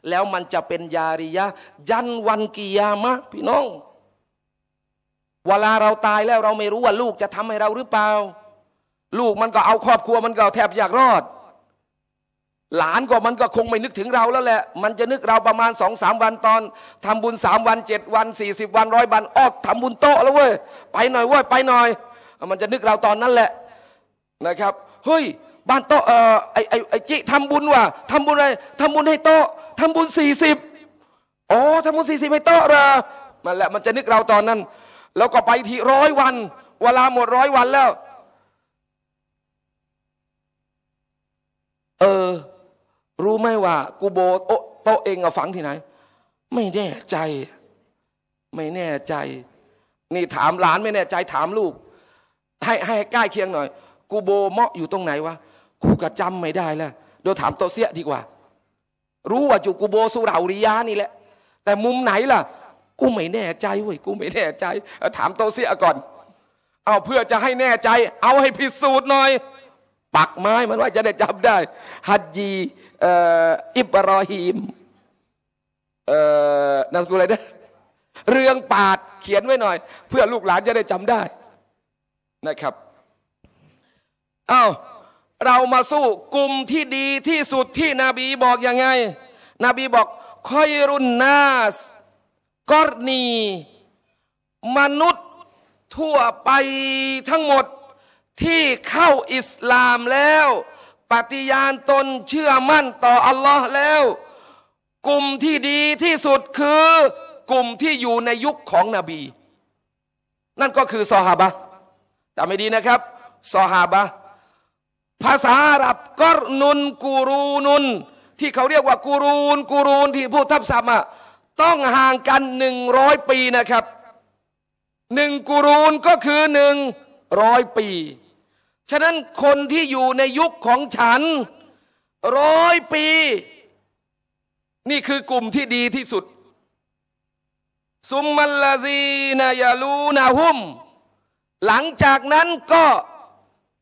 แล้วมันจะเป็นยาริยะยันวันกิยามะพี่น้อง เวลาเราตายแล้วเราไม่รู้ว่าลูกจะทำให้เราหรือเปล่าลูกมันก็เอาครอบครัวมันก็แทบอยากรอดหลานก็มันก็คงไม่นึกถึงเราแล้วแหละ มันจะนึกเราประมาณสองสามวันตอน ทำบุญสามวันเจ็ดวันสี่สิบวันร้อยวันอ้อทำบุญโตแล้วเว้ยไปหน่อยเว้ยไปหน่อย มันจะนึกเราตอนนั้นแหละนะครับเฮ้ย บ้านโตเออไอไอไอจิทำบุญว่ะทำบุญอะไรทำบุญให้โตทํทำบุญสี่สิบอ๋อทำบุญสี่สิบให้โตเหรอมันแหละมันจะนึกเราตอนนั้น แล้วก็ไปทีร้อยวัน เวลาหมดร้อยวันแล้ว เออรู้ไหมว่ากูโบโตเองอะฝังที่ไหน ไม่แน่ใจ ไม่แน่ใจ นี่ถามหลานไม่แน่ใจถามลูก ให้ให้ใกล้เคียงหน่อย กูโบเมาะอยู่ตรงไหนวะกูก็จำไม่ได้แล้วเดี๋ยวถามโตเสียดีกว่า รู้ว่าอยู่กูโบสุเราริยานี่แหละ แต่มุมไหนล่ะ กูไม่แน่ใจเว้ยกูไม่แน่ใจ ถามโตเสียก่อน เอาเพื่อจะให้แน่ใจ เอาให้พิสูจน์หน่อยักไม้มันว่าจะได้จำได้ฮัจีอิบรอฮีมนามสกุลอะไรนะเรื่องปาดเขียนไว้หน่อย เพื่อลูกหลานจะได้จำได้นะครับเอา้าเรามาสู้กลุ่มที่ดีที่สุดที่นบีบอกยังไงนบีบอก คอยรุนนาส กอรนี มนุษย์ทั่วไปทั้งหมดที่เข้าอิสลามแล้ว ปฏิญาณตนเชื่อมั่นต่ออัลลอฮ์แล้ว กลุ่มที่ดีที่สุดคือกลุ่มที่อยู่ในยุคของนบี นั่นก็คือซอฮาบะแต่ไม่ดีนะครับซอฮาบะภาษาอาหรับกอรนุนกูรูนุนที่เขาเรียกว่ากูรูนกูรูนที่พูดทับศัพท์อ่ะต้องห่างกันหนึ่งร้อยปีนะครับ หนึ่งกูรูนก็คือหนึ่งร้อยปีฉะนั้นคนที่อยู่ในยุคของฉัน ร้อยปี นี่คือกลุ่มที่ดีที่สุดซุมมัลลาซีนายาลูนาหุม หลังจากนั้นก็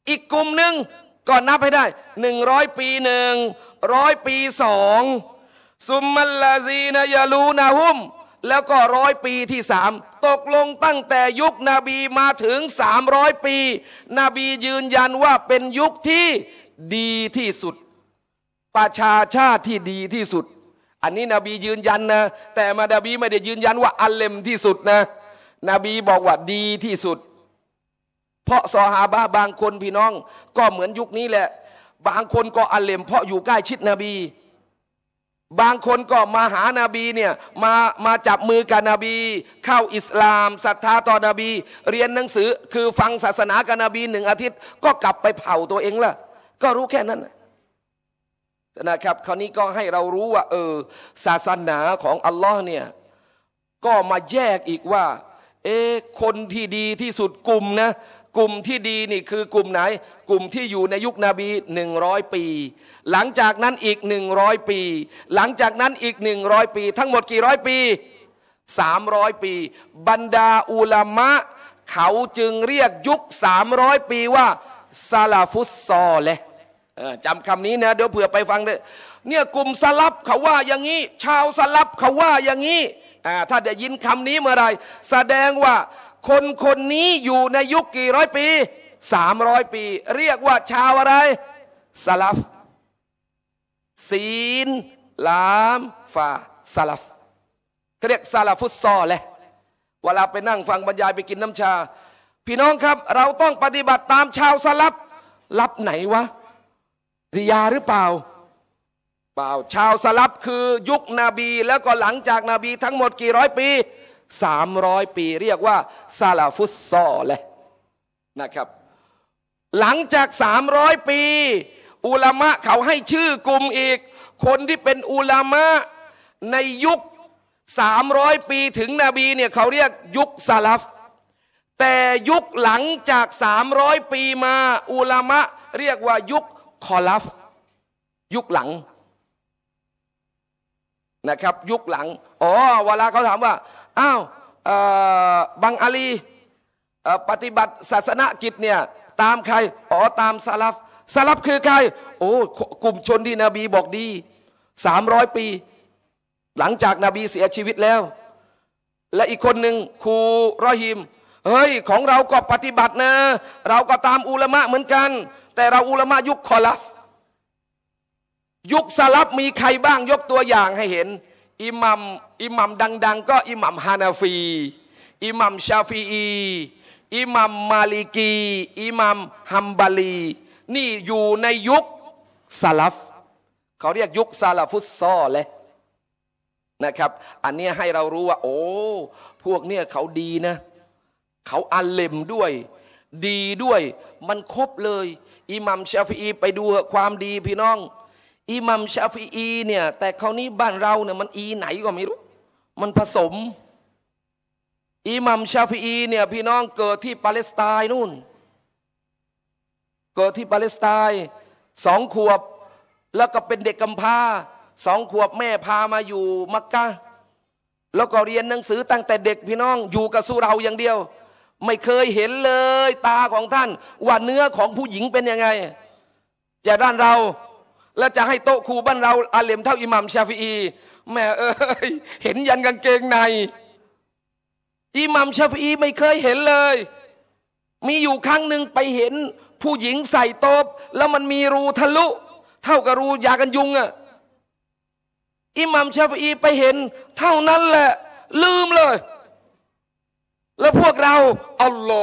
อีกกลุ่มหนึ่งก็นับให้ได้ หนึ่งร้อยปีหนึ่ง ร้อยปีสองซุมมัลลาซีนายาลูนาหุมแล้วก็ร้อยปีที่สามตกลงตั้งแต่ยุคนบีมาถึงสามร้อยปีนบียืนยันว่าเป็นยุคที่ดีที่สุด ประชาชาติที่ดีที่สุด อันนี้นบียืนยันนะแต่มาดบีไม่ได้ยืนยันว่าอัลเลมที่สุดนะนบีบอก ว่า ดีที่สุด เพราะซอฮาบะบางคนพี่น้องก็เหมือนยุคนี้แหละ บางคนก็อัลเลมเพราะอยู่ใกล้ชิดนบีบางคนก็มาหานาบีเนี่ยมามาจับมือกับนบี เข้าอิสลามศรัทธาต่อนบี เรียนหนังสือ คือฟังศาสนากับนบีหนึ่งอาทิตย์ ก็กลับไปเผาตัวเองละก็รู้แค่นั้นนะ ครับ คราวนี้ก็ให้เรารู้ว่า เออ ศาสนาของอัลลอฮ์เนี่ยก็มาแยกอีกว่า เอ๊คนที่ดีที่สุดกลุ่มนะกลุ่มที่ดีนี่คือกลุ่มไหน กลุ่มที่อยู่ในยุคนบีหนึ่งร้อยปี หลังจากนั้นอีกหนึ่งร้อยปี หลังจากนั้นอีกหนึ่งร้อยปี ทั้งหมดกี่ร้อยปีสามร้อยปี บรรดาอุลามะเขาจึงเรียกยุคสามร้อยปีว่าซาลาฟุสซอเลยจำคำนี้นะเดี๋ยวเผื่อไปฟังเนี่ยกลุ่มสลับเขาว่าอย่างนี้ชาวสลับเขาว่าอย่างนี้ถ้าได้ยินคำนี้เมื่อไรแสดงว่าคนคนนี้อยู่ในยุคกี่ร้อยปีสามร้อยปี เรียกว่าชาวอะไร สลับศีลลามฟาสลับเรียกสลับฟุตซอลเลยเวลาไปนั่งฟัง บรรยายไปกินน้ำชา พี่น้องครับเราต้องปฏิบัติตามชาวสลับลับไหนวะ ริยาหรือเปล่า เปล่า ชาวสลับคือยุคนบีแล้วก็หลังจากนาบีทั้งหมดกี่ร้อย ปีสามร้อยปีเรียกว่า ซาลาฟุสซอแหละนะครับ หลังจากสามร้อยปีอุลามะเขาให้ชื่อกลุ่มอีก คนที่เป็นอุลามะในยุคสามร้อยปีถึงนบีเนี่ยเขาเรียกยุคซาลาฟแต่ยุคหลังจากสามร้อยปีมาอุลามะเรียกว่ายุคคอลัฟ ยุคหลังนะครับ ยุคหลัง อ๋อเวลาเขาถามว่าอ้าวบังอาลีปฏิบัติศาสนกิจเนี่ยตามใครอ๋อตามซาลฟซาลฟคือใคร โอ้กลุ่มชนที่นบีบอกดีสามร้อยปี หลังจากนาบีเสียชีวิตแล้ว และอีกคนหนึ่งครูรอฮิม เฮ้ย ของเราก็ปฏิบัตินะ เราก็ตามอุลามะเหมือนกัน แต่เราอุลามะยุคคอลัฟ ยุคซาลับมีใครบ้างยกตัวอย่างให้เห็นอิหมัมอิหมัมดัง ๆ ก็อิหมัมฮานาฟี อิหมัมชาฟีอีอิหมัมมาลิกี อิหมัมฮัมบาลี นี่อยู่ในยุคซาลฟเขาเรียกยุคซาลฟุตซอเลยนะครับ อันนี้ให้เรารู้ว่า โอ้พวกเนี่ยเขาดีนะ เขาอัลเลมด้วย ดีด้วยมันครบเลย อิหมัมชาฟีอีไปดูความดีพี่น้องอิหมัมชาฟีอีเนี่ยแต่คราวนี้บ้านเราเนี่ยมันอีไหนก็ไม่รู้ มันผสมอิหมัมชาฟีอีเนี่ยพี่น้องเกิดที่ปาเลสไตน์นู่น เกิดที่ปาเลสไตน์สองขวบ แล้วก็เป็นเด็กกำพร้าสองขวบแม่พามาอยู่มักกะแล้วก็เรียนหนังสือตั้งแต่เด็กพี่น้องอยู่กับสุเราอย่างเดียว ไม่เคยเห็นเลยตาของท่าน ว่าเนื้อของผู้หญิงเป็นยังไงแต่ด้านเราแล้วจะให้โต๊ะครูบ้านเราอาเลมเท่าอิหมัมชาฟีอี แม่ เอ้ยเห็นยันกางเกงใน อิหมัมชาฟีอี ไม่เคยเห็นเลย มีอยู่ครั้งหนึ่งไปเห็น ผู้หญิงใส่โต๊ะแล้วมันมีรูทะลุ เท่ากับรูยากันยุงอะอิหมัมชาฟีอีไปเห็น เท่านั้นแหละ ลืมเลย แล้วพวกเราอัลลอ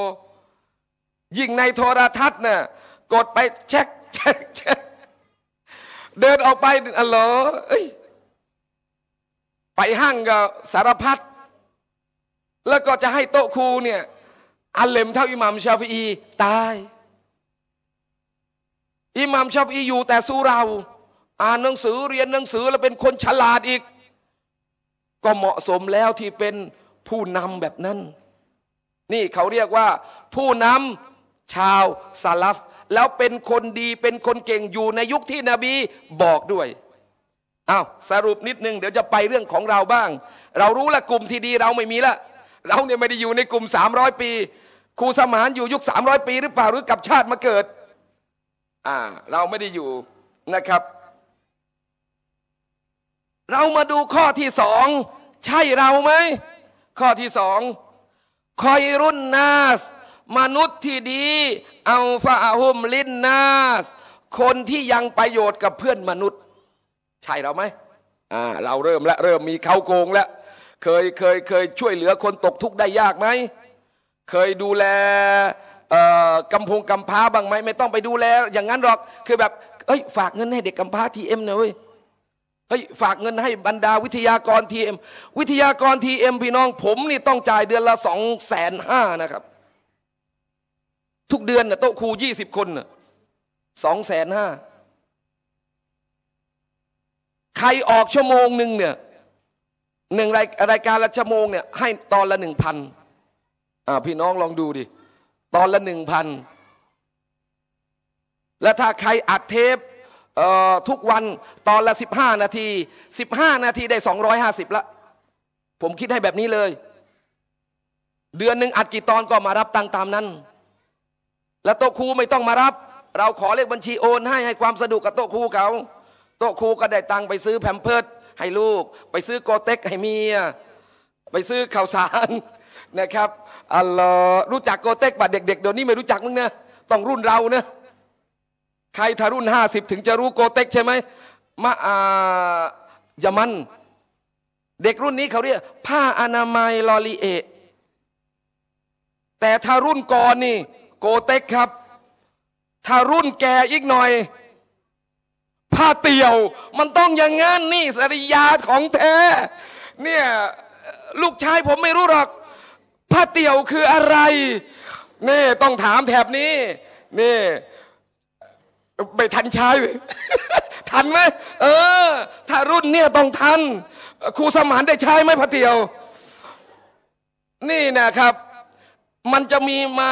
ฮ์ยิ่งในโทรทัศน์น่ะกดไปเช็คเช็คเช็คเดินออกไปอ๋อไปห้างก็สารพัดแล้วก็จะให้โต๊ะครูเนี่ยอัลเลมเท่าอิหมัมชาฟีตายอิหมัมชาฟีอยู่แต่สู้เราอ่านหนังสือเรียนหนังสือ แล้วเป็นคนฉลาดอีก ก็เหมาะสมแล้วที่เป็นผู้นำแบบนั้นนี่เขาเรียกว่า ผู้นำชาวซาลฟแล้วเป็นคนดีเป็นคนเก่งอยู่ในยุคที่นบีบอกด้วย เอาสรุปนิดนึงเดี๋ยวจะไปเรื่องของเราบ้าง เรารู้ละ กลุ่มที่ดีเราไม่มีละ เราเนี่ยไม่ได้อยู่ในกลุ่ม 300 ปี ครูสมานอยู่ยุค300 ปีหรือเปล่าหรือกับชาติมาเกิด อ่า เราไม่ได้อยู่นะครับ เรามาดูข้อที่สองใช่เราไหมข้อที่สองคอยรุ่นนาสมนุษย์ที่ดีเอาฟาฮุมลินนาส คนที่ยังประโยชน์กับเพื่อนมนุษย์ ใช่เราไหมอ่าเราเริ่มแล้วเริ่มมีเขาโกงแล้วเคยเคยเคยช่วยเหลือคนตกทุกข์ได้ยากไหม เคยดูแลกำพงกำพ้าบ้างไหมไม่ต้องไปดูแล อย่างนั้นหรอกคือแบบเอ้ยฝากเงินให้เด็กกำพ้าทีเอ็มหน่อยเฮ้ยฝากเงินให้บรรดาวิทยากรทีเอ็มวิทยากรทีเอ็มพี่น้องผมนี่ต้องจ่ายเดือนละสองแสนห้านะครับทุกเดือนนะโต๊ะครูยี่สิบคนสองแสนห้า ใครออกชั่วโมงหนึ่งเนี่ยหนึ่งรายรายการละชั่วโมงเนี่ยให้ตอนละหนึ่งพันอ่าพี่น้องลองดูดิ ตอนละหนึ่งพันและถ้าใครอัดเทปทุกวันตอนละสิบห้านาทีสิบห้านาทีได้สองร้อยห้าสิบละ ผมคิดให้แบบนี้เลย เดือนหนึ่งอัดกี่ตอนก็มารับตังตามนั้นแล้วโต๊ะครูไม่ต้องมารับ เราขอเลขบัญชีโอนให้ให้ความสะดวกกับโต๊ะครูเขา โต๊ะครูก็ได้ตังไปซื้อแผ่นเพิดให้ลูก ไปซื้อโกเต็กให้เมีย ไปซื้อข่าวสารนะครับอัลลอฮ์รู้จักโกเต็กบัดเด็กๆเดี๋ยวนี้ไม่รู้จักมั้งนะต้องรุ่นเรานะใครทารุ่นห้าสิบถึงจะรู้โกเต็กใช่ไหมมะอาจามัน เด็กรุ่นนี้เขาเรียกผ้าอนามัยลอรีเอแต่ทารุ่นก่อนนี่โกเต็กครับ ถ้ารุ่นแกอีกหน่อยผ้าเตี่ยว มันต้องอย่างงั้นนี่สริยาของแท้ เนี่ยลูกชายผมไม่รู้หรอกผ้าเตี่ยวคืออะไรนี่ต้องถามแถบนี้นี่ไปทันชาย ทันไหมเออ ถ้ารุ่นเนี่ยต้องทันครูสมานได้ใช้ไหมผ้าเตียว นี่นะครับ มันจะมีมา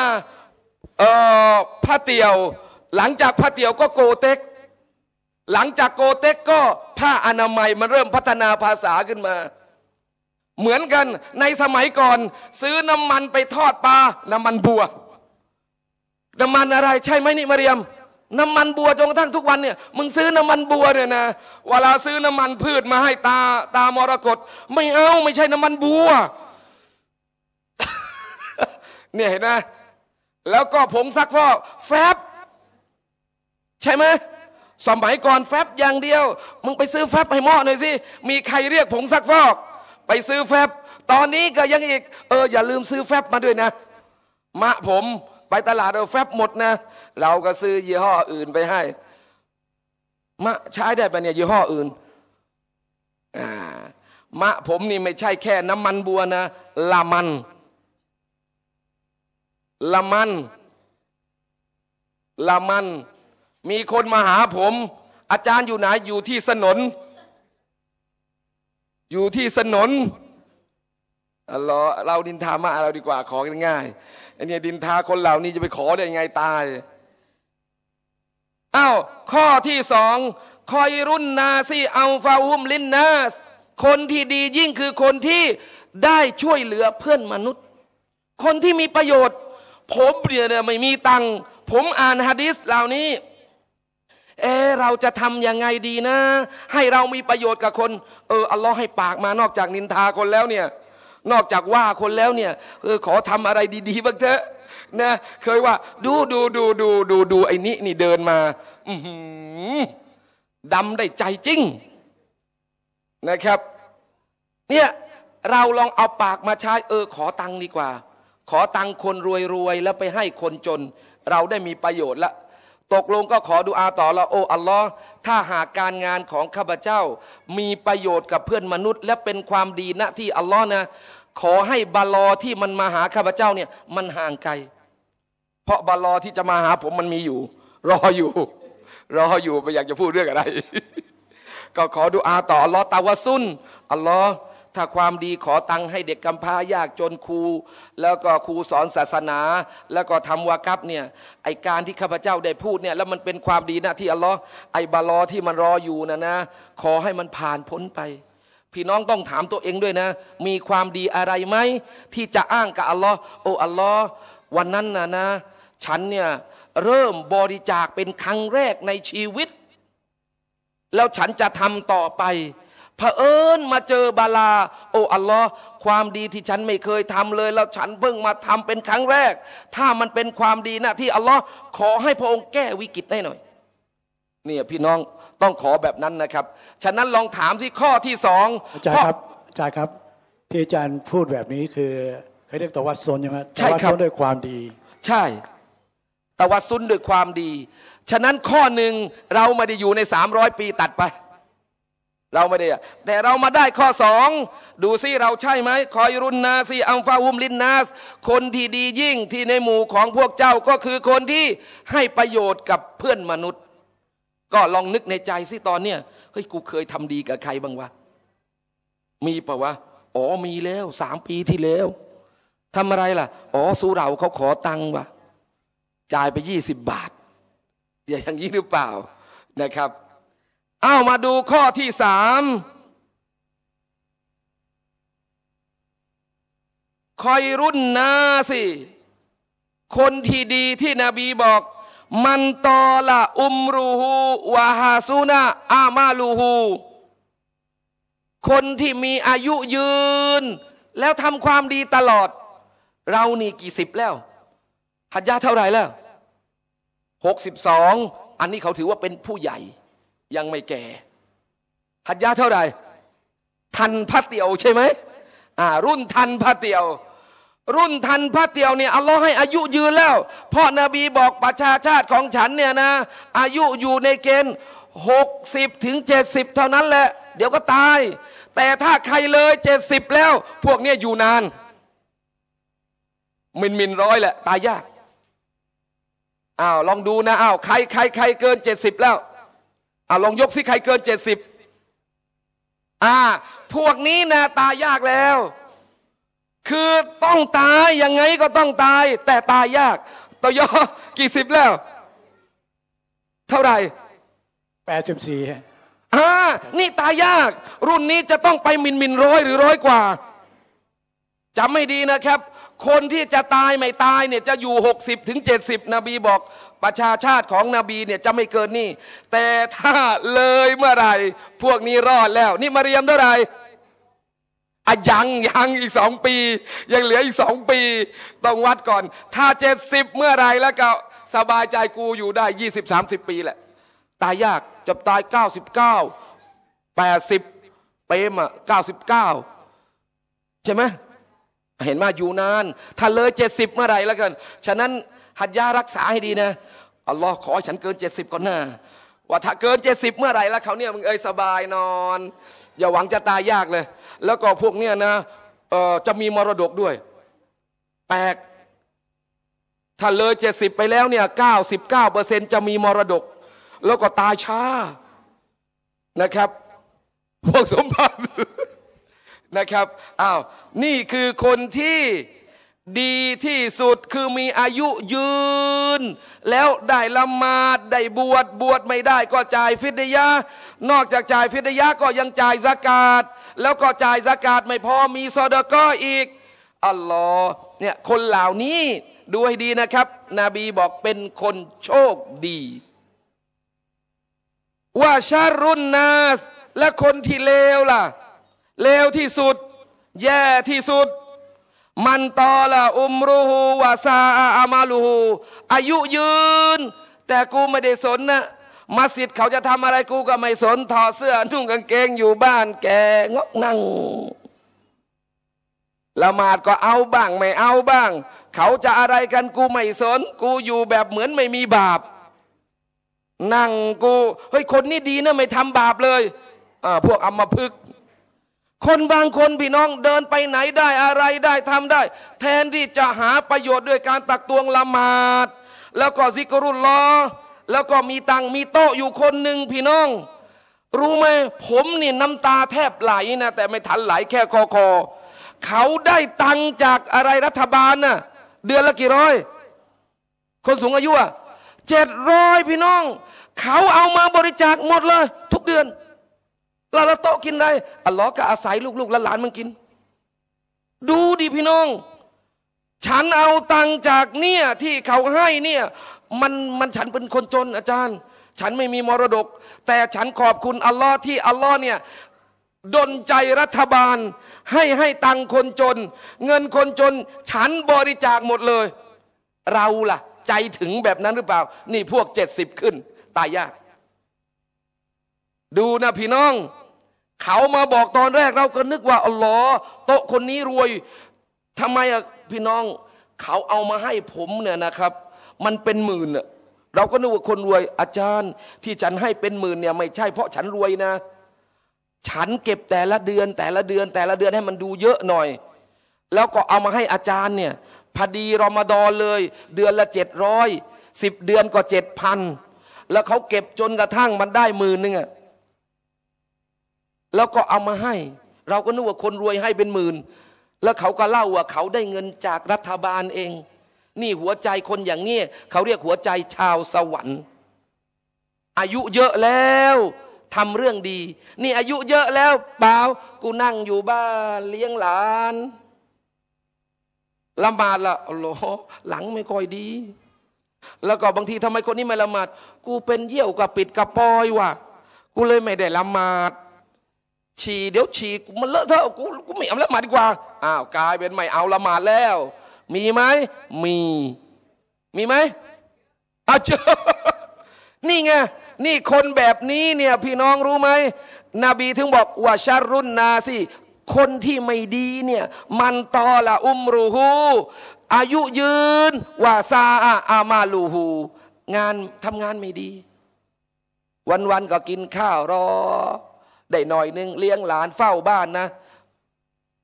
เออพระเตียว หลังจากพระเตียวก็โกเต็กหลังจากโกเต็กก็ผ้าอนามัยมันเริ่มพัฒนาภาษาขึ้นมา เหมือนกันในสมัยก่อน ซื้อน้ำมันไปทอดปลาน้ำมันบัว น้ำมันอะไร ใช่ไหมนี่มาเรียมน้ำมันบัวจนกระทั่งทุกวันเนี่ยมึงซื้อน้ำมันบัวเนี่ยนะเวลาซื้อน้ำมันพืชมาให้ตาตามรกตไม่เอาไม่ใช่น้ำมันบัว เนี่ยเห็นไหมแล้วก็ผงซักฟอกแฟบใช่ไหมสมัยก่อนแฟบอย่างเดียวมึงไปซื้อแฟบให้หม้อหน่อยสิมีใครเรียกผงซักฟอก ไปซื้อแฟบตอนนี้ก็ยังอีก เอออย่าลืมซื้อแฟบมาด้วยนะมะผมไปตลาดเออแฟบหมดนะ เราก็ซื้อยี่ห้ออื่นไปให้มะใช้ได้ไปเนี่ยยี่ห้ออื่นอ่ามะ ผมนี่ไม่ใช่แค่น้ำมันบัวนะละมันละมันละมัน มีคนมาหาผม อาจารย์อยู่ไหนอยู่ที่สนน อยู่ที่สนนเรอเราดินทามาเราดีกว่าของ่ายไอเนี่ยดินทาคนเหล่านี้จะไปขอได้ยังไงตายอา้าวข้อที่สองคอยรุ่นนาซีเอาฟาอุมลินนาสคนที่ดียิ่งคือคนที่ได้ช่วยเหลือเพื่อนมนุษย์ คนที่มีประโยชน์ผมเนี่ยไม่มีตังผมอ่านฮะดิษเหล่านี้ เออเราจะทำยังไงดีนะ ให้เรามีประโยชน์กับคน เอออัลลอฮ์ให้ปากมานอกจากนินทาคนแล้วเนี่ย นอกจากว่าคนแล้วเนี่ย เออ ขอทำอะไรดี ๆบ้างเถอะนะเคยว่าดูดูดูดูดูดูไอ้นี้นี่เดินมา อืดำได้ใจจริงนะครับ เนี่ยเราลองเอาปากมาใช้เออ ขอตังค์ดีกว่าขอตังคนรวยๆแล้วไปให้คนจน เราได้มีประโยชน์ละ ตกลงก็ขอดูอาต่อละโออัลลอฮ์ถ้าหากการงานของข้าพเจ้า มีประโยชน์กับเพื่อนมนุษย์ และเป็นความดีนะที่อัลลอฮ์นะ ขอให้บาลอที่มันมาหาข้าพเจ้าเนี่ย มันห่างไกลเพราะบาลอที่จะมาหาผมมันมีอยู่ รออยู่รออยู่ไม่อยากจะพูดเรื่องอะไร ก็ขอดูอาต่ออัลลอฮ์ตาวซุนอัลลอฮ์ถ้าความดีขอตังค์ให้เด็กกำพร้ายากจนครูแล้วก็ครูสอนศาสนา แล้วก็ทำวากับเนี่ยไอการที่ข้าพเจ้าได้พูดเนี่ย แล้วมันเป็นความดีนะที่อัลลอฮ์ไอบาลอที่มันรออยู่นะนะขอให้มันผ่านพ้นไปพี่น้องต้องถามตัวเองด้วยนะ มีความดีอะไรไหมที่จะอ้างกับอัลลอฮ์โอ้อัลลอฮ์วันนั้นนะนะ ฉันเนี่ยเริ่มบริจาคเป็นครั้งแรกในชีวิต แล้วฉันจะทำต่อไปเผอิญมาเจอบาลา โอ้อัลลอฮ์ความดีที่ฉันไม่เคยทำเลยแล้วฉันเพิ่งมาทำเป็นครั้งแรก ถ้ามันเป็นความดีนะที่อัลลอฮ์ขอให้พระองค์แก้วิกฤตให้หน่อย เนี่ยพี่น้องต้องขอแบบนั้นนะครับ ฉะนั้นลองถามที่ข้อที่สองอาจารย์ครับอาจารย์ครับ ที่อาจารย์พูดแบบนี้คือเคยเรียกตะวัดซนใช่ไหมตะวัดซนด้วยความดี ใช่ ตะวัดซุนด้วยความดี ฉะนั้นข้อหนึ่งเราไม่ได้อยู่ในสามร้อยปีตัดไปเราไม่ได้ แต่เรามาได้ข้อสอง ดูซิเราใช่ไหมคอยรุนนาซี อัลฟาอุมลินนาส คนที่ดียิ่งที่ในหมู่ของพวกเจ้าก็คือคนที่ให้ประโยชน์กับเพื่อนมนุษย์ ก็ลองนึกในใจซิตอนเนี้ยเฮ้ย กูเคยทำดีกับใครบ้างวะ มีปะวะ อ๋อมีแล้วสามปีที่แล้วทำอะไรล่ะ อ๋อสุเราเขาขอตังค์วะจ่ายไปยี่สิบบาทอย่อย่างนี้หรือเปล่านะครับเอามาดูข้อที่สาม คอยรุ่นนาสิ คนที่ดีที่นบีบอก มันตอละอุมรูหูวาฮาซูนาอามาลูหูคนที่มีอายุยืน แล้วทำความดีตลอด เรานี่กี่สิบแล้วหัจยาเท่าไหร่แล้วหกสิบสองอันนี้เขาถือว่าเป็นผู้ใหญ่ยังไม่แก่หัดยะเท่าไหร่ทันพระเตียวใช่ไหมอ่ารุ่นทันพระเตียวรุ่นทันพระเตียวเนี่ยอัลลอฮ์ให้ อายุยืนแล้วเพราะนบีบอกประชาชาติของฉันเนี่ยนะ อายุอยู่ในเกณฑ์หกสิบถึงเจ็ดสิบเท่านั้นแหละเดี๋ยวก็ตาย แต่ถ้าใครเลยเจ็ดสิบแล้ว พวกเนี้ยอยู่นานมินมินร้อยแหละตายยากอ้าวลองดูนะอ้าวใครใครใครเกินเจ็ดสิบแล้วอะลองยกสิใคร เกินเจ็ดสิบอ่า พวกนี้นะ ตายยากแล้ว คือต้องตาย ยังไงก็ต้องตาย แต่ตายยากตยอกี่สิบแล้ว เท่าไหร่แปดสิบสี่อ่า นี่ตายยาก รุ่นนี้จะต้องไปมินมินร้อยหรือร้อยกว่าจำไม่ดีนะครับคนที่จะตายไม่ตายเนี่ย จะอยู่ 60 ถึง 70นบีบอก ประชาชาติของนบีเนี่ย จะไม่เกินนี่ แต่ถ้าเลยเมื่อไหร่พวกนี้รอดแล้ว นี่มาเรียมเท่าไหร่อยัง ยังอีกสองปี ยังเหลืออีกสองปี ต้องวัดก่อนถ้าเจ็ดสิบเมื่อไรแล้วก็สบายใจกูอยู่ได้ยี่สิบสามสิบปีแหละ ตายยากจะตายเก้าสิบเก้าแปดสิบเปมอ่ะเก้าสิบเก้าใช่ไหมเห็นมาอยู่นานถ้าเลยเจ็ดสิบเมื่อไรแล้วกันฉะนั้น หัดยารักษาให้ดีนะอัลลอฮ์ขอฉันเกินเจ็ดสิบก่อนหน้า ว่าถ้าเกินเจ็ดสิบเมื่อไรแล้วเขาเนี่ยมึงเอ้ยสบายนอน อย่าหวังจะตายยากเลย แล้วก็พวกเนี่ยนะเออจะมีมรดกด้วย แปลกถ้าเลยเจ็ดสิบไปแล้วเนี่ยเก้าสิบเก้าเปอร์เซ็นจะมีมรดก แล้วก็ตายช้านะครับ พวกสมบัตินะครับ อ้าว นี่คือคนที่ดีที่สุด คือมีอายุยืน แล้วได้ละหมาด ได้บวช บวชไม่ได้ก็จ่ายฟิดยะนอกจากจ่ายฟิดยะก็ยังจ่ายสากาศ แล้วก็จ่ายสากาศไม่พอมีซอดก็อีก อัลลอฮ์เนี่ยคนเหล่านี้ ดูให้ดีนะครับ นบีบอกเป็นคนโชคดี ว่าชารุนนาส และคนที่เลวล่ะเลวที่สุด แย่ที่สุด มันตอละ อุมรูหูวาซาอามาลูหูอายุยืน แต่กูไม่ได้สนนะมัสยิด เขาจะทำอะไรกูก็ไม่สน ถอดเสื้อนุ่งกางเกงอยู่บ้าน แกงกนั่งละหมาดก็เอาบ้างไม่เอาบ้าง เขาจะอะไรกันกูไม่สน กูอยู่แบบเหมือนไม่มีบาปนั่งกูเฮ้ยคนนี้ดีนะไม่ทำบาปเลยพวกอัมมาพึกคนบางคนพี่น้องเดินไปไหนได้อะไรได้ทำได้ แทนที่จะหาประโยชน์ด้วยการตักตวงละหมาดแล้วก็ซิกรุลลอ แล้วก็มีตังมีโต๊ะอยู่คนหนึ่งพี่น้อง รู้ไหมผมนี่น้ำตาแทบไหลนะ แต่ไม่ทันไหลแค่คอคอเขาได้ตังจากอะไรรัฐบาลนะ่ะเดือนละกี่ร้อย คนสูงอายุอะเจ็ดร้อยพี่น้อง เขาเอามาบริจาคหมดเลยทุกเดือนลาละโตกินอะไรอัลลอฮ์ก็อาศัยลูกๆและหลานมันกิน ดูดิพี่น้อง ฉันเอาตังจากเนี่ยที่เขาให้เนี่ย มันมันฉันเป็นคนจนอาจารย์ ฉันไม่มีมรดก แต่ฉันขอบคุณอัลลอฮ์ที่ อัลลอฮ์เนี่ยดนใจรัฐบาล ให้ให้ตังคนจน เงินคนจน ฉันบริจาคหมดเลย เราล่ะ ใจถึงแบบนั้นหรือเปล่า นี่พวกเจ็ดสิบขึ้น ตายยาก ดูนะพี่น้องเขามาบอกตอนแรกเราก็นึกว่าอ๋อโต๊ะคนนี้รวยทำไมอะพี่น้อง เขาเอามาให้ผมเนี่ยนะครับ มันเป็นหมื่นอะเราก็นึกว่าคนรวยอาจารย์ที่ฉันให้เป็นหมื่นเนี่ยไม่ใช่เพราะฉันรวยนะ ฉันเก็บแต่ละเดือนแต่ละเดือนแต่ละเดือนให้มันดูเยอะหน่อย แล้วก็เอามาให้อาจารย์เนี่ยพอดีรอมฎอนเลย เดือนละเจ็ดร้อยสิบเดือนก็เจ็ดพันแล้วเขาเก็บจนกระทั่งมันได้หมื่นหนึ่งอะแล้วก็เอามาให้ เราก็นึกว่าคนรวยให้เป็นหมื่นแล้วเขาก็เล่าว่าเขาได้เงินจากรัฐบาลเอง นี่หัวใจคนอย่างนี้เขาเรียกหัวใจชาวสวรรค์ อายุเยอะแล้วทำเรื่องดี นี่อายุเยอะแล้ว เปล่า กูนั่งอยู่บ้าน เลี้ยงหลานละหมาดละโหลหลังไม่ค่อยดี แล้วก็บางทีทำไมคนนี้ไม่ละหมาดกูเป็นเยี่ยวกับปิดกระปอยว่ะกูเลยไม่ได้ละหมาดฉี่เดี๋ยวฉี่มันเลอะเทอะกูกูไม่เอาละหมาดดีกว่าอ้าวกลายเป็นไม่เอาละหมาดแล้ว มีไหม มี มีไหมอาเจอนี่ไง นี่คนแบบนี้เนี่ย พี่น้องรู้ไหมนบีถึงบอกว่าชารุนนาสิคนที่ไม่ดีเนี่ย มันตอละอุมรูหู อายุยืนว่าซาอามาลูหู งานทำงานไม่ดี วันๆก็กินข้าวรอได้หน่อยนึง เลี้ยงหลานเฝ้าบ้านนะ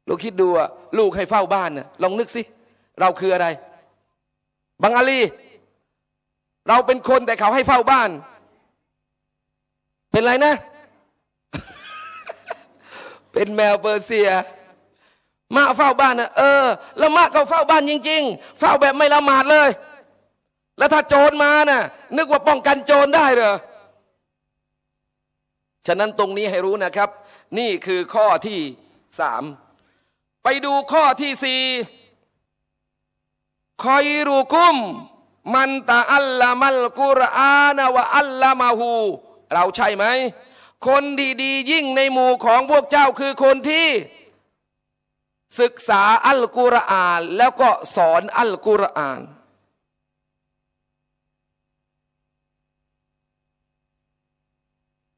ลูกคิดดูอะลูกให้เฝ้าบ้านนะลองนึกสิ เราคืออะไร บังอาลี เราเป็นคนแต่เขาให้เฝ้าบ้าน เป็นไรนะ เป็นแมวเปอร์เซีย มาเฝ้าบ้านนะเออ แล้วมาเขาเฝ้าบ้านจริงๆเฝ้าแบบไม่ละหมาดเลย แล้วถ้าโจรมานะ่ะ นึกว่าป้องกันโจรได้เหรอฉะนั้นตรงนี้ให้รู้นะครับ นี่คือข้อที่สามไปดูข้อที่สี่คอยรุกุม มันตาอัลลามัลกุรอานวะอัลลามาหูเราใช่ไหม คนดีๆยิ่งในหมู่ของพวกเจ้าคือคนที่ ศึกษาอัลกุรอานแล้วก็สอนอัลกุรอาน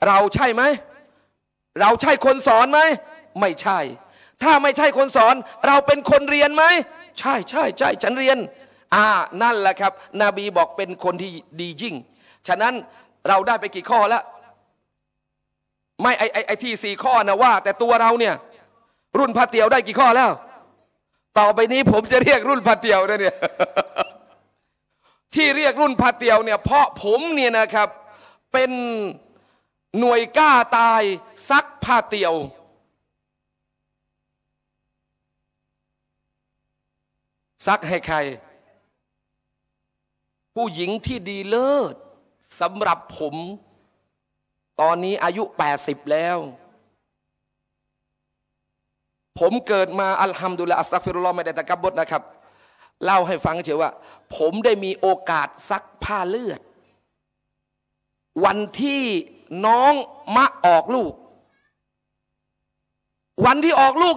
เราใช่ไหมเราใช่คนสอนไหมไม่ใช่ ถ้าไม่ใช่คนสอน เราเป็นคนเรียนไหมใช่ใช่ ใช่ฉันเรียน อ่า นั่นแหละครับนบีบอกเป็นคนที่ดี ยิ่ง ฉะนั้นเราได้ไปกี่ข้อแล้ว ไม่ไอไอไอที่สี่ข้อนะว่า แต่ตัวเราเนี่ย รุ่นพระเตียวได้กี่ข้อแล้ว ต่อไปนี้ผมจะเรียกรุ่นพระเตียวนะเนี่ยที่เรียกรุ่นพระเตียวเนี่ย เพราะผมเนี่ยนะครับเป็นหน่วยกล้าตายซักผ้าเตียว ซักให้ใคร ผู้หญิงที่ดีเลิศสำหรับผม ตอนนี้อายุ 80 แล้ว ผมเกิดมา อัลฮัมดุลิลลาอัสซัฟิรุลลอฮ์ไม่ได้ตะกับบดนะครับ เล่าให้ฟังเฉยว่า ผมได้มีโอกาสซักผ้าเลือด วันที่น้องมะออกลูก วันที่ออกลูก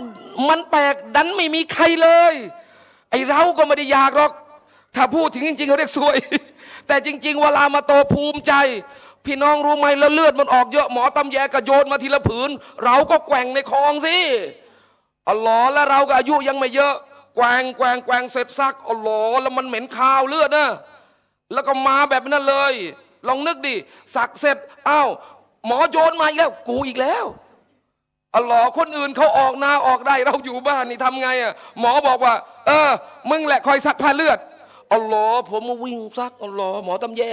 มันแปลกดันไม่มีใครเลย ไอเรา ก็ไม่ได้อยากหรอก ถ้าพูดถึงจริง ๆเขาเรียกซวย แต่จริง ๆ เวลามาโตภูมิใจ พี่น้องรู้ไหมแล้ว เลือดมัน ออก เยอะหมอตำแยกระโยนมา ที ละผืนเราก็ แกว่ง ในคลองสิอ๋ลอแล้วเราก็อายุยังไม่เยอะ แกว่งแกว่งแกว่งเสร็จซักอัลลอแล้วมันเหม็นคาวเลือดนะแล้วก็มาแบบนั้นเลยลองนึกดิสักเสร็จอ้าวหมอโยนมาอีกแล้ว กูอีกแล้วอ๋ลอคนอื่นเขาออกนาออกได้ เราอยู่บ้านนี่ทำไงอ่ะหมอบอกว่า เออ มึงแหละ คอยซักผ้าเลือดอ๋ลอผมมาวิ่งซักอ๋ลอหมอตำแย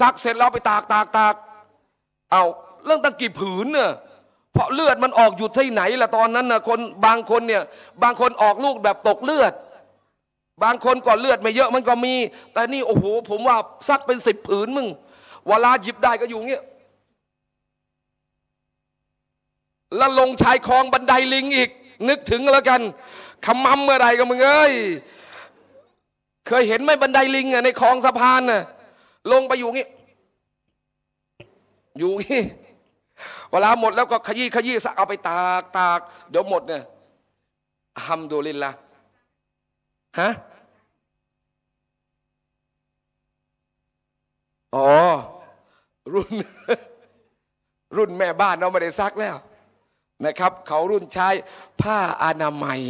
ซักเสร็จแล้วไปตากตากตากเอาเรื่องตั้งกี่ผืนเน่ะเพราะเลือดมันออกอยู่ที่ไหนล่ะตอนนั้นนะคนบางคนเนี่ยบางคนออกลูกแบบตกเลือดบางคนก็เลือดไม่เยอะมันก็มี แต่นี่โอ้โห ผมว่าซักเป็นสิบผืนมึง เวลาหยิบได้ก็อยู่เงี้ยแล้วลงชายคลองบันไดลิงอีก นึกถึงแล้วกันขมำเมื่อไรก็มึงเอ้ย เคยเห็นไหมบันไดลิงอ่ะในคลองสะพานน่ะลงไปอยู่งี้อยู่งี้เวลาหมดแล้วก็ขยี้ขยี้สักเอาไปตากตาก เดี๋ยวหมดเนี่ยทำดูลินละฮะอ๋อรุ่นรุ่นแม่บ้านเราไม่ได้ซักแล้ว นะครับ เขารุ่นใช้ผ้าอนามัย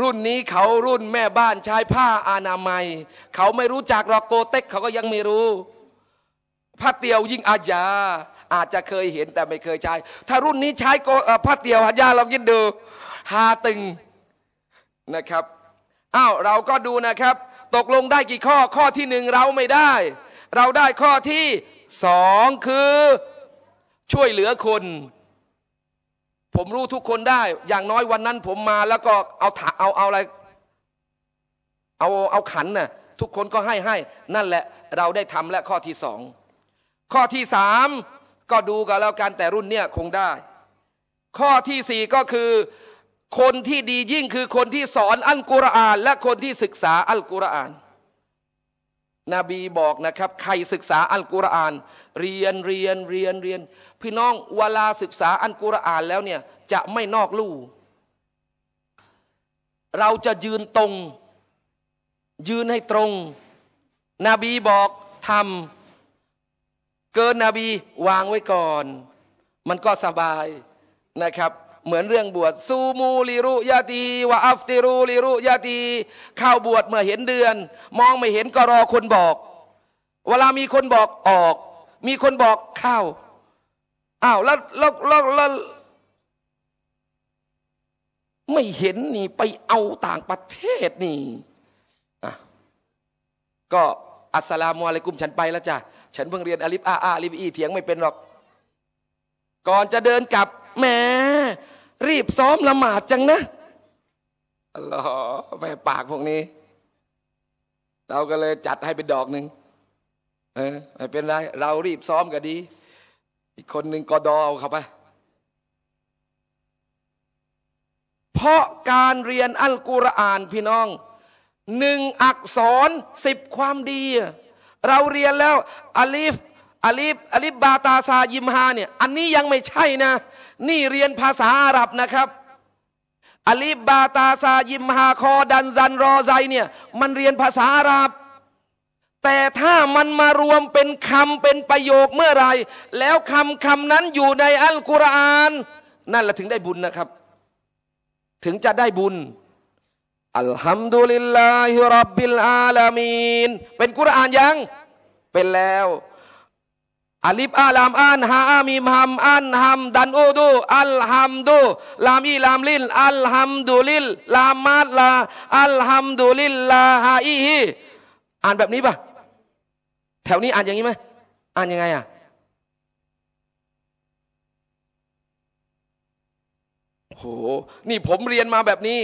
รุ่นนี้เขารุ่นแม่บ้านใช้ผ้าอนามัย เขาไม่รู้จักรอกโกเต็กเขาก็ยังไม่รู้ผ้าเตียวยิ่งอาญา อาจจะเคยเห็นแต่ไม่เคยใช้ ถ้ารุ่นนี้ใช้ผ้าเตียวอาญาเราคิดดูฮาตึงนะครับอ้าวเราก็ดูนะครับตกลงได้กี่ข้อข้อที่หนึ่งเราไม่ได้ เราได้ข้อที่สองคือช่วยเหลือคน ผมรู้ทุกคนได้ อย่างน้อยวันนั้นผมมาแล้วก็เอาถาเอาเอาอะไรเอาเอาขันนะ่ะทุกคนก็ให้ให้นั่นแหละ เราได้ทำและข้อที่สองข้อที่สามก็ดูกันแล้วกัน แต่รุ่นเนี่ยคงได้ ข้อที่สี่ก็คือคนที่ดียิ่งคือคนที่สอนอัลกุรอาน และคนที่ศึกษาอัลกุรอาน นบีบอกนะครับ ใครศึกษาอัลกุรอาน เรียนเรียนเรียนเรียน พี่น้องเวลาศึกษาอัลกุรอานแล้วเนี่ยจะไม่นอกลู่เราจะยืนตรงยืนให้ตรงนบีบอกทำเกินนบีวางไว้ก่อน มันก็สบายนะครับเหมือนเรื่องบวชซูมูลิรุยาตีวะอัฟติรูลิรุยาตีข้าวบวชเมื่อเห็นเดือน มองไม่เห็นก็รอคนบอก เวลามีคนบอกออก มีคนบอกข้าวอ้าวแล้วแล้วแล้วไม่เห็นนี่ ไปเอาต่างประเทศนี่ก็อัสลามุอะลัยกุม ฉันไปแล้วจ้ะฉันเพิ่งเรียน อลิฟอาอาลิฟอีเถียงไม่เป็นหรอก ก่อนจะเดินกลับแม่รีบซ้อมละหมาดจังนะอลอแม่ปากพวกนี้ เราก็เลยจัดให้เป็นดอกหนึ่งเออไม่เป็นไรเรารีบซ้อมก็ดี อีกคนหนึ่งกอดอเอาครับไปเพราะการเรียนอัลกุรอานพี่น้อง หนึ่งอักษรสิบความดี เราเรียนแล้ว อลิฟอลิฟอลิฟบาตาซายิมฮาเนี่ย อันนี้ยังไม่ใช่นะนี่เรียนภาษาอาหรับนะครับ อลิบบาตาซา ยิมฮาคอ ดันซันรอไซเนี่ย มันเรียนภาษาอาหรับ แต่ถ้ามันมารวมเป็นคำเป็นประโยคเมื่อไร แล้วคำคำนั้นอยู่ในอัลกุรอาน นั่นแหละถึงได้บุญนะครับ ถึงจะได้บุญ อัลฮัมดุลิลลาฮิรับบิลอาลามีน เป็นกุรอานยัง เป็นแล้วอัลิบอาลามอันฮามิมฮัมอันฮัมดันอูดูอัลฮัมดูลามีลามลินอัลฮัมดูลิลลามาลาอัลฮัมดูลิลลาฮาอีฮีอ่านแบบนี้ปะแถวนี้ อ่านอย่างนี้ไหมอ่านยังไงอ่ะโหนี่ผมเรียนมาแบบนี้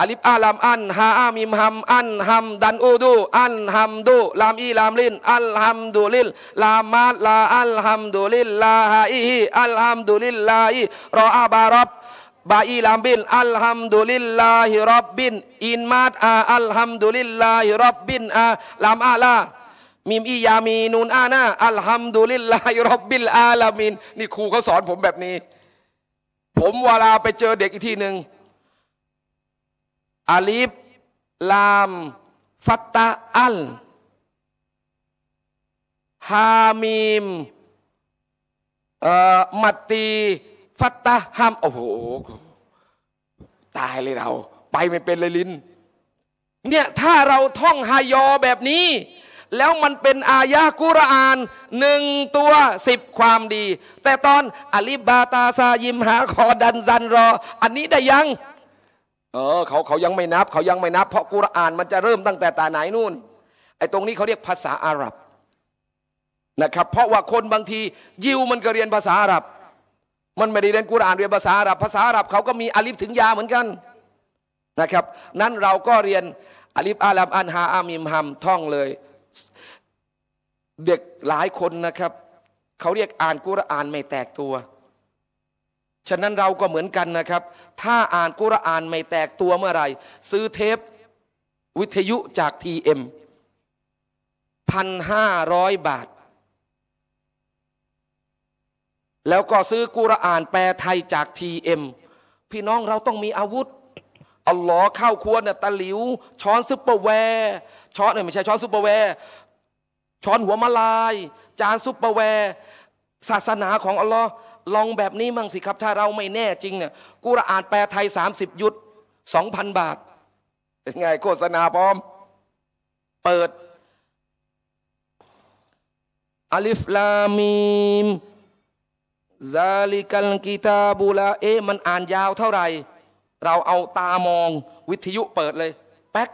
อลิฟอาลามอันฮาอามิม ฮัมอันฮัมดัน อูดูอันฮัมดู ลามอีลามลิน อัลฮัมดุลิล ลามาลา อัลฮัมดุลิลลาฮาอีอัลฮัมดุลิลลาอีรออาบารับบาอีลามบิน อัลฮัมดุลิลลาฮิรับบิน อินมาดอาอัลฮัมดุลิลลาฮิรับบินอา ลามอาลามิมอียามีนูนอานาอัลฮัมดุลิลลาฮิรับบิลอาลามินนี่ครูเขาสอนผมแบบนี้ ผมเวลาไปเจอเด็กอีกทีหนึ่งอาลิฟลาม ฟัตตาอัล ฮามิมมัตตี ฟัตตาฮาม โอ้โห ตายเลยเรา ไปไม่เป็นเลยลินเนี่ย ถ้าเราท่องฮายอแบบนี้ แล้วมันเป็นอายะกุรอานหนึ่งตัวสิบความดี แต่ตอนอลิบาตาซา ยิมหาคอดันซันรอ อันนี้ได้ยังเออเขาเขายังไม่นับ เขายังไม่นับเพราะกุรอานมันจะเริ่มตั้งแต่ตาไหนนู่นไอ้ตรงนี้เขาเรียกภาษาอาหรับนะครับ เพราะว่าคนบางที ยิวมันก็เรียนภาษาอาหรับ มันไม่ได้เรียนกุรอานเรียนภาษาอาหรับภาษาอาหรับเขาก็มีอาลิฟถึงยาเหมือนกันนะครับนั้นเราก็เรียนอาลิฟอาลามอันฮาอามิมฮัมท่องเลยเด็กหลายคนนะครับเขาเรียกอ่านกุรอานไม่แตกตัวฉะนั้นเราก็เหมือนกันนะครับ ถ้าอ่านกุรอานไม่แตกตัวเมื่อไหร่ซื้อเทปวิทยุจากทีเอ็มพันห้าร้อยบาท แล้วก็ซื้อกุรอานแปลไทยจากทีเอ็มพี่น้องเราต้องมีอาวุธ อัลลอฮ์ข้าวครัวเนี่ยตะหลิว ช้อนซุปเปอร์แวร์ช้อนเนี่ยไม่ใช่ช้อนซุปเปอร์แวร์ช้อนหัวมะลาย จานซุปเปอร์แวร์ศาสนาของอัลลอฮ์ลองแบบนี้มั่งสิครับ ถ้าเราไม่แน่จริงเนี่ยกูระอ่านแปลไทย 30 ยุทธสองพันบาท เป็นไงโฆษณาพร้อม เปิดอัลิฟลามีมซาลิกัลกิตาบูลาเอ๊มันอ่านยาวเท่าไหร่ เราเอาตามองวิทยุเปิดเลย แป๊ก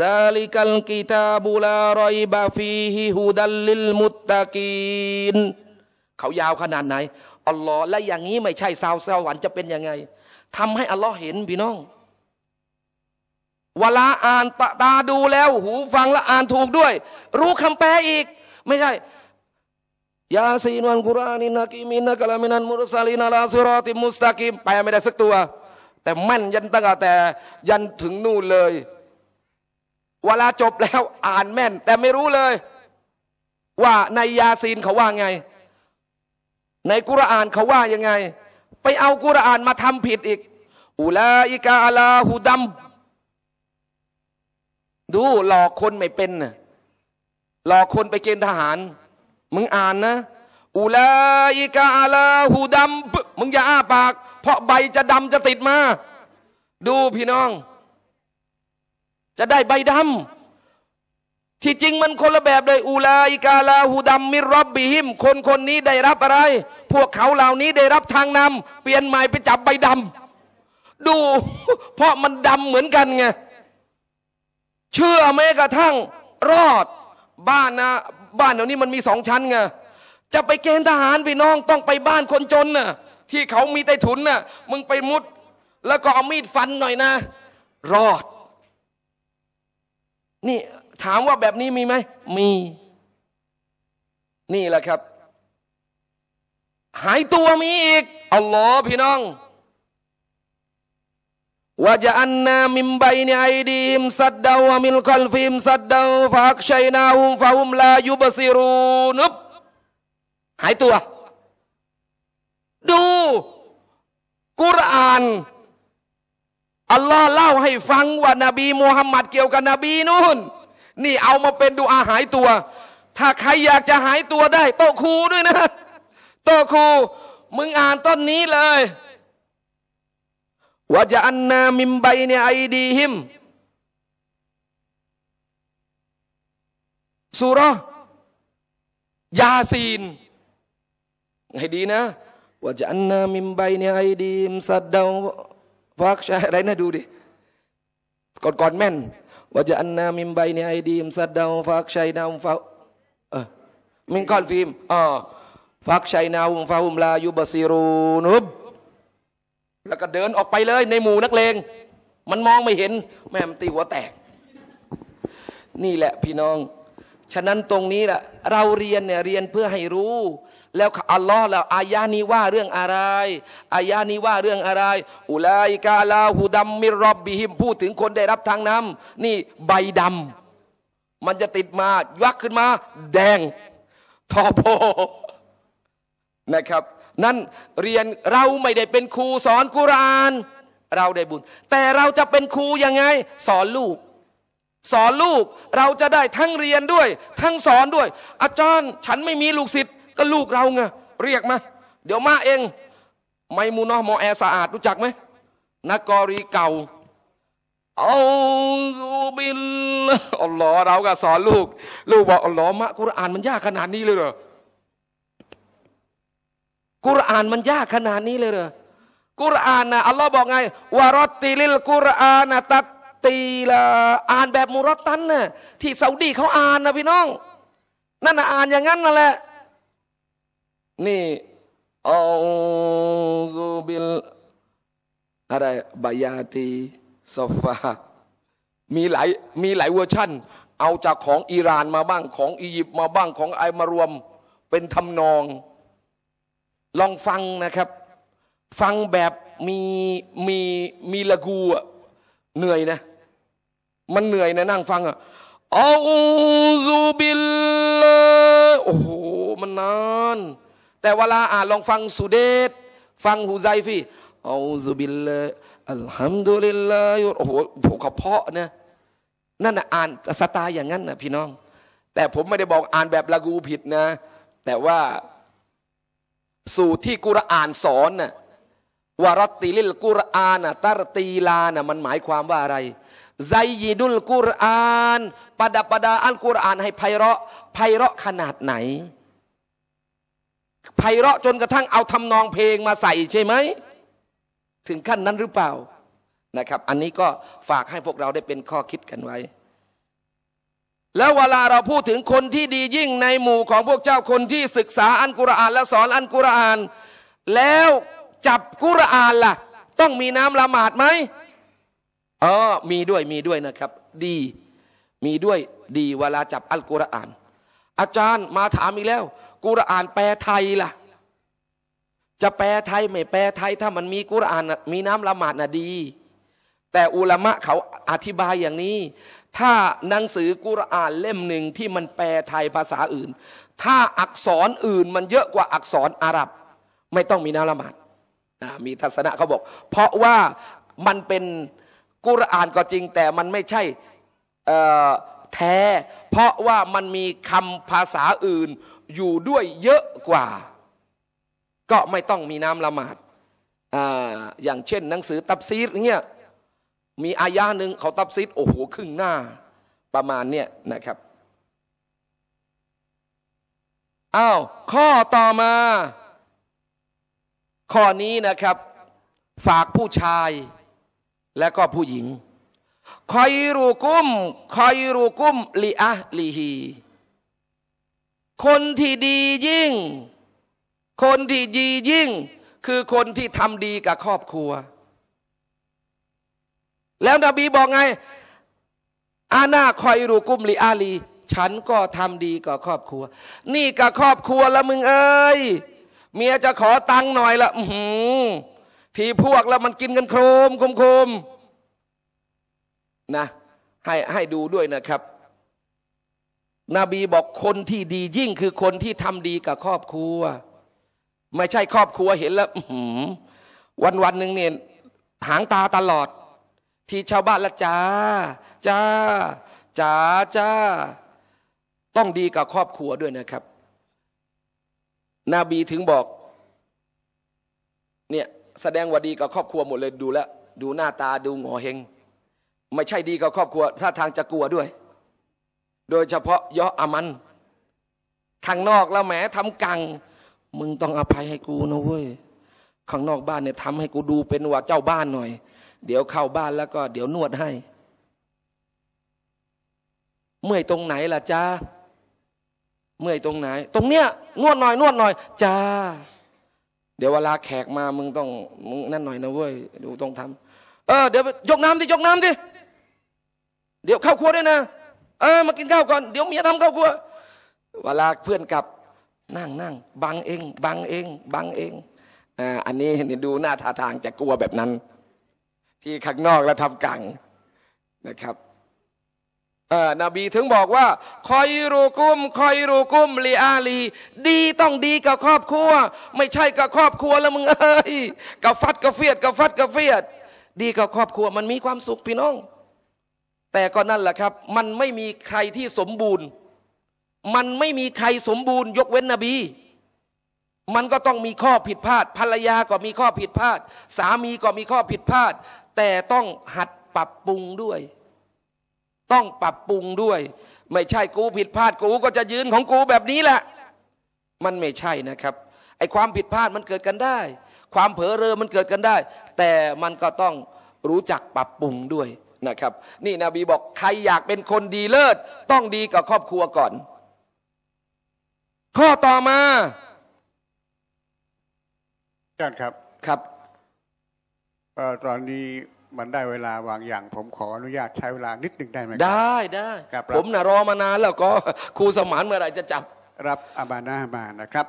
ซาลิกัลกิตาบูลารอยบาฟีฮิฮูดัลลิลมุตตะกีนเขายาวขนาดไหน อัลลอฮ์และอย่างนี้ไม่ใช่ สาวสวรรค์จะเป็นยังไง ทำให้อัลลอฮ์เห็น พี่น้องเวลาอ่านตาตาดูแล้ว หูฟังและอ่านถูกด้วย รู้คำแปลอีก ไม่ใช่ ยาซีนวันกุรานินากิมินกะลามินันมุรสลีนาลาซิรอติมุสตากิมแปลไม่ได้สักตัว แต่แม่นยันตั้งแต่ยันถึงนู่นเลยเวลาจบแล้วอ่านแม่น แต่ไม่รู้เลย ว่าในยาซีนเขาว่าไงในกุรอานเขาว่ายังไง ไปเอากุรอานมาทำผิดอีกอุลาอิกาลาหูดัมดูหลอกคนไม่เป็นนะหลอกคนไปเกณฑ์ทหาร มึงอ่านนะอุลาอิกาลาหูดัมมึงอย่าอ้าปาก เพราะใบจะดำจะติดมา ดูพี่น้อง จะได้ใบดำที่จริงมันคนละแบบเลยอูลาอิกาลาฮูดัมมิรอบบิหิมคนคนนี้ได้รับอะไร พวกเขาเหล่านี้ได้รับทางนำเปลี่ยนใหม่ไปจับใบดำดู เพราะมันดำเหมือนกันไงเชื่อแม้กระทั่ง รอดบ้านนะ บ้านเถวนี้มันมีสองชั้นไงจะไปเกณฑ์ทหารพี่น้องต้องไปบ้านคนจนน่ะที่เขามีไต้ถุนน่ะ มึงไปมุด แล้วก็เอามีดฟันหน่อยนะ รอดนี่ถามว่าแบบนี้มีไหม มี นี่แหละครับ หายตัวมีอีก อัลลอฮ์พี่น้องว่าจะอันนามิมไบเนไอดีมสัดดาวมิลคอลฟิมสัดดาวฟากชัยนาหุมฟาหุมลายุบซิรูนุบหายตัว ดูกุรอาน อัลลอฮ์เล่าให้ฟัง ว่านาบีมูฮัมมัดเกี่ยวกับนบีนู่นนี่เอามาเป็นดูอาหายตัว ถ้าใครอยากจะหายตัวได้โตครูด้วยนะโตครูมึงอ่านต้นนี้เลยว่าจะอันนามิมไบเนไอดีหิมสุรยาซีนให้ดีนะว่าจะอันนามิมไบเนไอดีมสัดดาวฟักชาอะไรนะดู ดิก่อนก่อนแม่นวะจะอันนามิมไบเนไอดีมสัดดาวฟักชัยนาวฟออมิงคอนฟิมอ๋อฟักชัยนาวฟาหุมลายุบซีรูนุบแล้วก็เดินออกไปเลยในหมู่นักเลง มันมองไม่เห็น แม่มันตีหัวแตก นี่แหละพี่น้องฉะนั้นตรงนี้แหละเราเรียนเนี่ยเรียนเพื่อให้รู้ แล้ว อัลลอฮ์แล้วอายานี้ว่าเรื่องอะไรอายานี้ว่าเรื่องอะไรอุลัยกาลาหูดัมมิรอบบิหิมพูดถึงคนได้รับทางน้ำนี่ใบดำ มันจะติดมายักขึ้นมา แดง ทอโพนะครับนั่นเรียนเราไม่ได้เป็นครูสอนกุราน เราได้บุญ แต่เราจะเป็นครูยังไง สอนลูกสอนลูกเราจะได้ทั้งเรียนด้วย ทั้งสอนด้วย อาจารย์ฉันไม่มีลูกศิษย์ก็ลูกเราไงเรียกมาเดี๋ยวมาเอง ไมมูนอมอแอสะอาด รู้จักไหมนักกอรีเก่าเอาบินอัลลอฮ์เราก็สอนลูก ลูกบอกอัลลอฮ์มะกุรอานมันยากขนาดนี้เลยเหรอกุรอานมันยากขนาดนี้เลยเหรอกุรอานนะอัลลอฮ์บอกไงวารติลิลกุรอานะตัดตีลอ่านแบบมูรตันน่ะที่ซาอุดีเขาอ่านนะพี่น้อง นั่นอ่านอย่างนั้นนั่นแหละนี่อัลซูบิลอะไรบายาตีซอฟามีหลายมีหลายเวอร์ชั่น เอาจากของอิหร่านมาบ้าง ของอียิปต์มาบ้างของไอมารวมเป็นทำนอง ลองฟังนะครับ ฟังแบบมีมีมีละกูเหนื่อยนะมันเหนื่อยนะนั่งฟังอ่ะอาซูบิลโอ้โห มันนานแต่เวลาอ่านลองฟังสุเดตฟังฮูไซฟีอาซูบิลอัลฮัมดุลิลลาหโอ้โหผมเขาเพาะนะนั่นนะอ่านสไตล์อย่างนั้นนะพี่น้อง แต่ผมไม่ได้บอกอ่านแบบละกูผิดนะ แต่ว่าสูตรที่กุรอานสอนนะ่ะวารติลิลกุรอานะตารตีลานะมันหมายความว่าอะไรไซยิดุลกุรอานประดับประดาอัลกุรอาน ให้ไพเราะไพเราะขนาดไหนไพเราะจนกระทั่งเอาทำนองเพลงมาใส่ใช่ไหมถึงขั้นนั้นหรือเปล่านะครับ อันนี้ก็ฝากให้พวกเราได้เป็นข้อคิดกันไว้ แล้วเวลาเราพูดถึงคนที่ดียิ่งในหมู่ของพวกเจ้าคนที่ศึกษาอัลกุรอานและสอนอัลกุรอาน แล้วจับกุรอานละ่ะ ต้องมีน้ำละหมาดไหมอ๋อมีด้วย มีด้วยนะครับ ดี มีด้วย ดี เวลาจับอัลกุรอาน อาจารย์มาถามอีกแล้ว กุรอานแปลไทยล่ะ จะแปลไทยไม่แปลไทย ถ้ามันมีกุรอาน มีน้ำละหมาดนะดี แต่อุลามะเขาอธิบายอย่างนี้ ถ้าหนังสือกุรอานเล่มหนึ่งที่มันแปลไทยภาษาอื่น ถ้าอักษรอื่นมันเยอะกว่าอักษรอาหรับ ไม่ต้องมีน้ำละหมาด มีทัศนะเขาบอก เพราะว่ามันเป็นกุรอานก็จริงแต่มันไม่ใช่แท้ เพราะว่ามันมีคำภาษาอื่นอยู่ด้วยเยอะกว่า ก็ไม่ต้องมีน้ำละหมาดออย่างเช่น หนังสือตับซีดเนี่ยมีอายะหนึ่งเขาตับซีดโอ้โหครึ่งหน้าประมาณเนี้ยนะครับอ้าวข้อต่อมา ข้อนี้นะครับฝากผู้ชายและก็ผู้หญิงคอยรูกุ้มคอยรูกุ้มลีอะลีฮีคนที่ดียิ่ง คนที่ดียิ่ง คือคนที่ทำดีกับครอบครัว แล้วนบีบอกไง อาณาคอยรูกุ้มลีอาลีฉันก็ทำดีกับครอบครัว นี่กับครอบครัวละมึงเอ้ยเมียจะขอตังค์หน่อยละอืทีพวกแล้วมันกินกันโครมคมคมนะให้ให้ดูด้วยนะครับนบีบอกคนที่ดียิ่งคือคนที่ทำดีกับครอบครัว ไม่ใช่ครอบครัวเห็นแล้ววันวันหนึ่งเนี่ยหางตาตลอด ที่ชาวบ้านละจ้าจ้าจ้าจ้าต้องดีกับครอบครัวด้วยนะครับนบีถึงบอก เนี่ยแสดงว่าดีกับครอบครัวหมดเลยดูแลดูหน้าตาดูหงอเฮงไม่ใช่ดีกับครอบครัว ถ้าทางจะกลัวด้วย โดยเฉพาะยออามันข้างนอกแล้วแหมทำกัง มึงต้องอภัยให้กูนะเว้ยข้างนอกบ้านเนี่ยทำให้กูดูเป็นว่าเจ้าบ้านหน่อย เดี๋ยวเข้าบ้านแล้วก็ เดี๋ยวนวดให้ เมื่อยตรงไหนล่ะจ้าเมื่อยตรงไหน ตรงเนี้ยนวดหน่อยนวดหน่อยจ้าเดี๋ยวเวลาแขกมามึงต้องมึงนั่นหน่อยนะเว้ยดูต้องทำเออเดี๋ยวยกน้ำดิยกน้ำดิเดี๋ยวเข้าครัวด้วยนะ เออ มากินข้าวก่อนเดี๋ยวเมียทำข้าวครัว เวลาเพื่อนกลับนั่งนั่งบังเองบังเองบังเองอ่าอันนี้นี่ดูหน้าท่าทางจะกลัวแบบนั้น ที่ข้างนอกแล้วทำกังนะครับนบีถึงบอกว่า คอยรูกุมคอยรูกุมลีอาลี ดีต้องดีกับครอบครัวไม่ใช่กับครอบครัวแล้วมึงเอ้ยกับฟัดกับเฟียดกับฟัดกับเฟียด ดีกับครอบครัว มันมีความสุขพี่น้อง แต่ก็นั่นแหละครับ มันไม่มีใครที่สมบูรณ์ มันไม่มีใครสมบูรณ์ยกเว้นนบี มันก็ต้องมีข้อผิดพลาด ภรรยาก็มีข้อผิดพลาด สามีก็มีข้อผิดพลาด แต่ต้องหัดปรับปรุงด้วยต้องปรับปรุงด้วย ไม่ใช่กูผิดพลาดกูก็จะยืนของกูแบบนี้แหละ มันไม่ใช่นะครับไอ้ความผิดพลาดมันเกิดกันได้ ความเผลอเรอมันเกิดกันได้ แต่มันก็ต้องรู้จักปรับปรุงด้วยนะครับ นี่นบีบอกใครอยากเป็นคนดีเลิศต้องดีกับครอบครัวก่อน ข้อต่อมาอาจารย์ครับครับอตอนนี้มันได้เวลาวางอย่าง ผมขออนุญาตใช้เวลานิดหนึ่งได้ไหมได้ได้ผมน่ะรอมานานแล้วก็ครูสมานเมื่อไรจะจับรับอาบานามานะครับ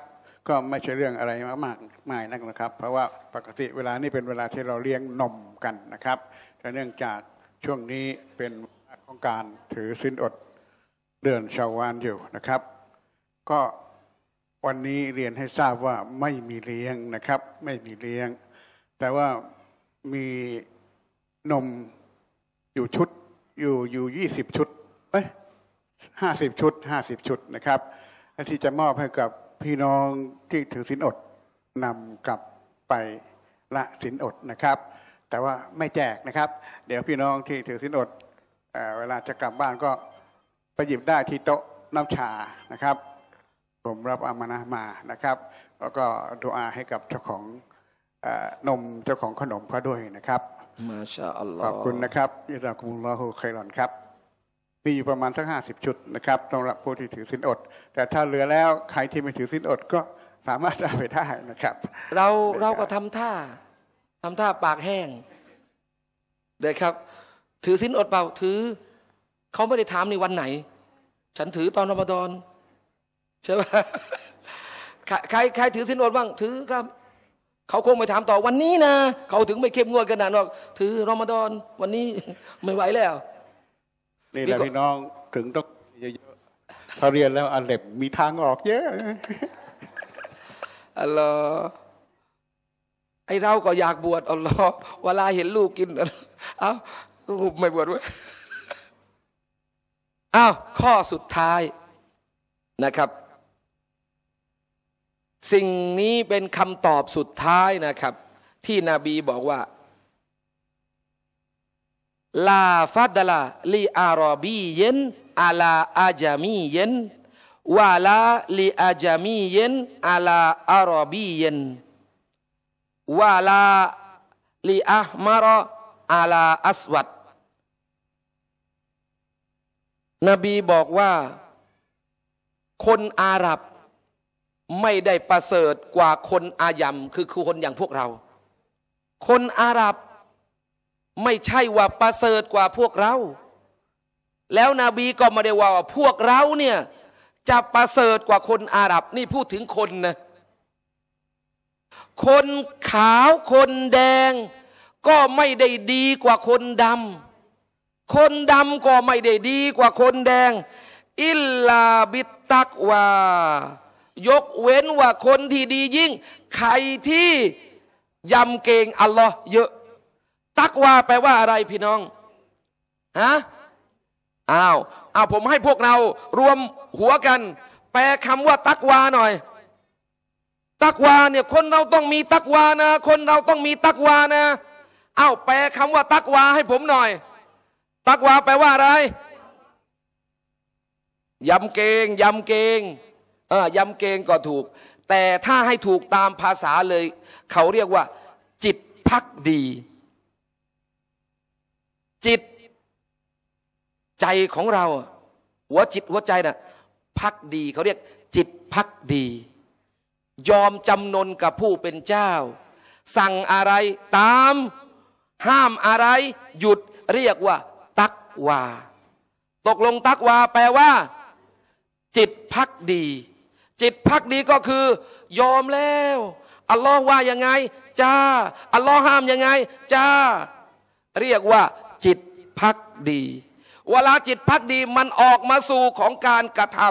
ก็ไม่ใช่เรื่องอะไรมากมายนักนะครับ เพราะว่าปกติเวลานี้เป็นเวลาที่เราเลี้ยงนมกันนะครับ แต่เนื่องจากช่วงนี้เป็นของการถือสินอดเดือนชาวานอยู่นะครับ ก็วันนี้เรียนให้ทราบว่าไม่มีเลี้ยงนะครับ ไม่มีเลี้ยง แต่ว่ามีนมอยู่ชุดอยู่อยู่ยี่สิบชุดเอ้ยห้าสิบชุดห้าสิบชุดนะครับที่จะมอบให้กับพี่น้องที่ถือสินอดนำกลับไปละสินอดนะครับ แต่ว่าไม่แจกนะครับ เดี๋ยวพี่น้องที่ถือสินอดเอเวลาจะกลับบ้านก็ไปหยิบได้ที่โต๊ะน้ำชานะครับ ผมรับอามานะมานะครับ แล้วก็ดูอาให้กับเจ้าของนมเจ้าของขนมเขาด้วยนะครับมาชาอัลลอฮ์ขอบคุณนะครับยะซากุมุลลอฮุไครอนครับมีอยู่ประมาณสักห้าสิบชุดนะครับสำหรับผู้ที่ถือสินอด แต่ถ้าเหลือแล้วใครที่ไม่ถือสินอดก็สามารถเอาไปได้นะครับเราเราก็ทำท่า ทำท่าปากแห้งเด็กครับ ถือสินอดเปล่า ถือเขาไม่ได้ถามในวันไหน ฉันถือตอนรอมฎอนใช่ไหมใครใคร ถือสินอดบ้างถือครับเขาคงไปถามต่อวันนี้นะเขาถึงไม่เข้มงวดขนาดว่าถือรอมฎอนวันนี้ไม่ไหวแล้วนี่แหละพี่น้องถึงต้องเยอะๆถ้าเรียนแล้วอันเล็บมีทางออกเยอะอ๋อไอเราก็อยากบวชอัลลอฮ์เวลาเห็นลูกกินเอ้าลูกไม่บวชเว้ยอ้าวข้อสุดท้ายนะครับสิ่งนี้เป็นคำตอบสุดท้ายนะครับ ที่นบีบอกว่าลาฟัดลาลีอาราบีเยนอาลาอาจามีเยนวาลาลีอาจามีเยนอาลาอาราบีเยนวาลาลีอาหมารอาลาอัสวัดนบีบอกว่า คนอาหรับไม่ได้ประเสริฐกว่าคนอายัมคือคือคนอย่างพวกเรา คนอาหรับไม่ใช่ว่าประเสริฐกว่าพวกเรา แล้วนบีก็ไม่ได้ว่าพวกเราเนี่ย จะประเสริฐกว่าคนอาหรับ นี่พูดถึงคนนะ คนขาวคนแดง ก็ไม่ได้ดีกว่าคนดำคนดำก็ไม่ได้ดีกว่าคนแดง อิลลาบิตักวายกเว้นว่าคนที่ดียิ่ง ใครที่ยำเกงอัลลอฮ์เยอะ ตักว่าแปลว่าอะไรพี่น้องฮะอ้าวอ้าวผมให้พวกเรารวมหัวกัน แปลคำว่า ตักวาหน่อย ตักวาเนี่ยคนเราต้องมีตักวานะ คนเราต้องมีตักวานะอ้าวแปลคำว่า ตักวาให้ผมหน่อย ตักวาแปลว่า อะไรยำเกงยำเกงยำเกงก็ถูก แต่ถ้าให้ถูกตามภาษาเลย เขาเรียกว่า จิตพักดี จิตใจของเราหัวจิตหัวใจนะ่ะพักดี เขาเรียก จิตพักดี ยอมจำนนกับผู้เป็นเจ้า สั่งอะไรตาม ห้ามอะไร หยุดเรียกว่า ตักวาตกลงตักวาแปลว่า จิตพักดีจิตพักดีก็คือ ยอมแล้ว อัลลอฮ์ว่ายังไง จ้า อัลลอฮ์ห้ามยังไง จ้า เรียกว่า จิตพักดีเวลาจิตพักดีมันออกมาสู่ของการกระท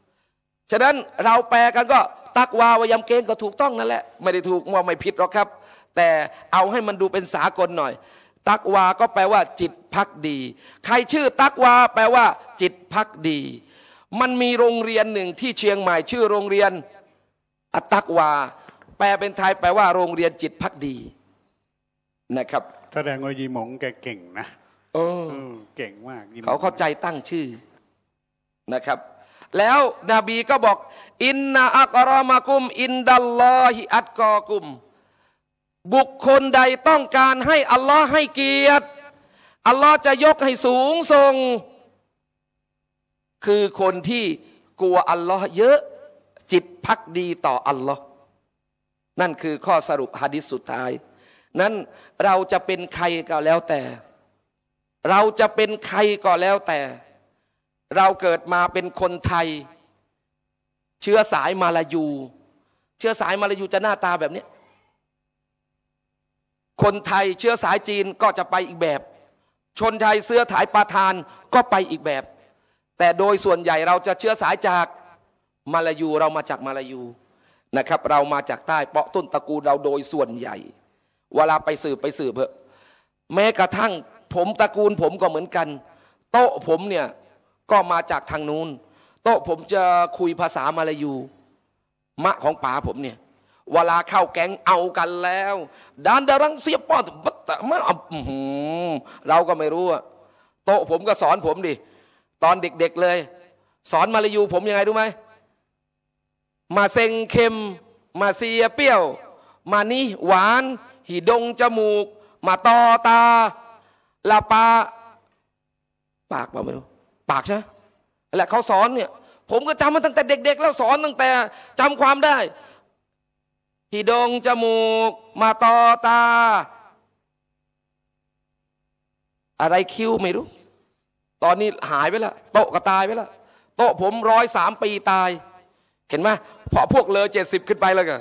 ำฉะนั้นเราแปลกันก็ ตักวาวยำเกงก็ถูกต้องนั่นแหละ ไม่ได้ถูกว่าไม่ผิดหรอกครับ แต่เอาให้มันดูเป็นสากลหน่อย ตักวา ก็แปลว่า จิตพักดี ใครชื่อตักวาแปลว่า จิตพักดีมันมีโรงเรียนหนึ่งที่เชียงใหม่ชื่อโรงเรียน อัตักวา แปลเป็นไทยแปลว่าโรงเรียนจิตพักดีนะครับแสดงว่ายีหมงแกเก่งนะโอ้เก่งมากเขาเข้าใจตั้งชื่อนะครับ แล้วนบีก็บอก อินนาอักรามากุม อินดัลลอฮิอัตกอกุม บุคคลใดต้องการให้อัลลอฮ์ให้เกียรติอัลลอฮ์จะยกให้สูงทรงคือคนที่กลัวอัลลอฮ์เยอะจิตพักดีต่ออัลลอฮ์นั่นคือข้อสรุปฮะดิษสุดท้าย นั้นเราจะเป็นใครก็แล้วแต่ เราจะเป็นใครก็แล้วแต่ เราเกิดมาเป็นคนไทย เชื้อสายมาลายู เชื้อสายมาลายูจะหน้าตาแบบนี้ คนไทยเชื้อสายจีนก็จะไปอีกแบบ ชนไทยเสื้อถ่ายปาทานก็ไปอีกแบบแต่โดยส่วนใหญ่เราจะเชื้อสายจากมาลายูเรามาจากมาลายูนะครับ เรามาจากใต้เปาะต้นตระกูลเราโดยส่วนใหญ่ เวลาไปสืบไปสืบเพอะแม้กระทั่งผมตระกูลผมก็เหมือนกัน โต๊ะผมเนี่ยก็มาจากทางนู้นโต๊ะผมจะคุยภาษามาลายูมะของป๋าผมเนี่ยเวลาเข้าแก๊งเอากันแล้วดานดารังเสียป้อนบัตตะมาเราก็ไม่รู้อะโต๊ะผมก็สอนผมดิตอนเด็กๆเลย สอนมาลายูผมยังไงรู้ไหมมาเซงเค็ม มาเสียเปรี้ยว มานี่หวานหีดงจมูก มาตอตาลาปาปากเปลไม่รู้ปากใช่ไหมแหละเขาสอนเนี่ย ผมก็จำมาตั้งแต่เด็กๆแล้วสอนตั้งแต่จำความได้หีดงจมูก มาตอตา อะไรคิ้วไม่รู้ตอนนี้หายไปแล้วโต๊ะก็ตายไปแล้วโต๊ะผมร้อยสามปีตาย เห็นไหมพอพวกเลอเจ็ดสิบขึ้นไปแล้วกัน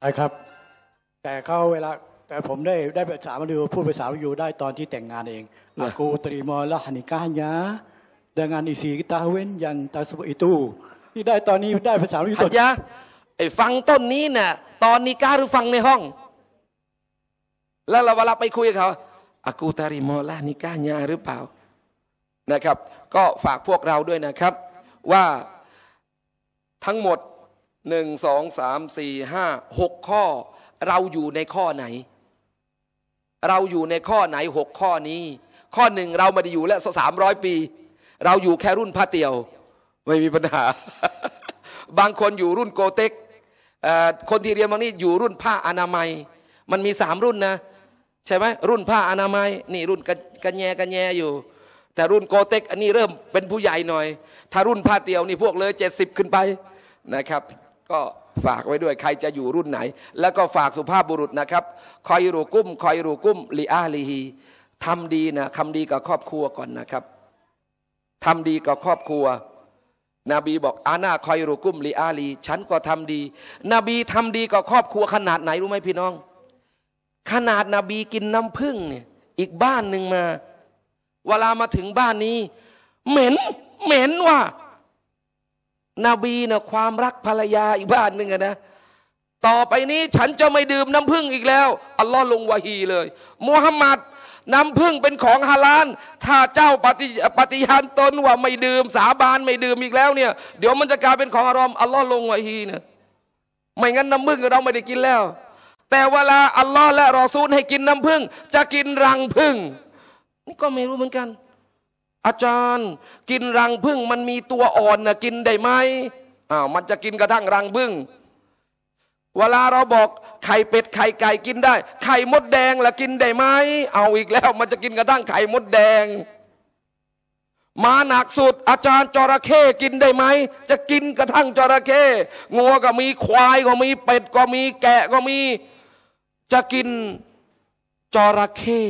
ใช่ครับ แต่เขาเวลา แต่ผมได้ได้ภาษามาดูพูดภาษาอยู่ได้ตอนที่แต่งงานเองอากูตรีมอละฮันิกาญะดังานอิสีกตาเวนยังตาสุอิตูที่ได้ตอนนี้ได้ภาษาอยู่ตอนยะไอ้ฟังต้นนี้เนี่ยตอนนี้กาหรือฟังในห้อง แล้วเราเวลาไปคุยกับเขาอากูตา i ิมอล h นิก a h n y หรือเปล่านะครับ ก็ฝากพวกเราด้วยนะครับว่าทั้งหมดหนึ่งสองสามสี่ห้าหกข้อ เราอยู่ในข้อไหน เราอยู่ในข้อไหนหกข้อนี้ ข้อหนึ่งเราไม่ได้อยู่แลวสามร้อยปี เราอยู่แค่รุ่นพระเตียวไม่มีปัญหา บางคนอยู่รุ่นโกเต็กคนที่เรียนบางนี่อยู่รุ่นผ้าอนามัย มันมีสามรุ่นนะใช่ไหมรุ่นผ้าอนามัยนี่รุ่นกันแยกันแยอยู่ แต่รุ่นโกเทคกอันนี้เริ่มเป็นผู้ใหญ่หน่อย ถ้ารุ่นผ้าเตียวนี่พวกเลยเจ็ดสิบขึ้นไปนะครับ ก็ฝากไว้ด้วย ใครจะอยู่รุ่นไหน แล้วก็ฝากสุภาพบุรุษนะครับ คอยรูกุ้มคอยรูกุ้มลีอาลีฮีทำดีนะคำดีกับครอบครัวก่อนนะครับทำดีกับครอบครัวนบีบอกอาณาคอยรูกุ้มลีอาลี ฉันก็ทำดี นบีทำดีกับครอบครัวขนาดไหนรู้ไหมพี่น้องขนาดนาบีกินน้ำผึ้งเนี่ยอีกบ้านหนึ่งมา เวลามาถึงบ้านนี้ เหม็นเหม็นว่านาบีนะความรักภรรยาอีกบ้านหนึ่งนะต่อไปนี้ฉันจะไม่ดื่มน้ำผึ้งอีกแล้วอัลลอฮ์ลงวะฮีเลยมูฮัมหมัดน้ำผึ้งเป็นของฮาลานถ้าเจ้าปฏิปฏิญาณตนว่าไม่ดื่มสาบานไม่ดื่มอีกแล้วเนี่ยเดี๋ยวมันจะกลายเป็นของอารอมอัลลอฮ์ลงวะฮีเนี่ยไม่งั้นน้ำผึ้งเราไม่ได้กินแล้วแต่เวลาอัลลอฮ์และรอซูลให้กินน้ำผึ้งจะกินรังผึ้งนี่ก็ไม่รู้เหมือนกัน อาจารย์กินรังผึ้งมันมีตัวอ่อนนะกินได้ไหมอ้าวมันจะกินกระทั่งรังผึ้งเวลาเราบอก ไข่เป็ดไข่ไก่กินได้ ไข่มดแดงละกินได้ไหมเอาอีกแล้วมันจะกินกระทั่งไข่มดแดงมาหนักสุด อาจารย์จระเข้กินได้ไหมจะกินกระทั่งจระเข้งัวก็มีควายก็มีเป็ดก็มีแกะก็มีจะกินจระเข้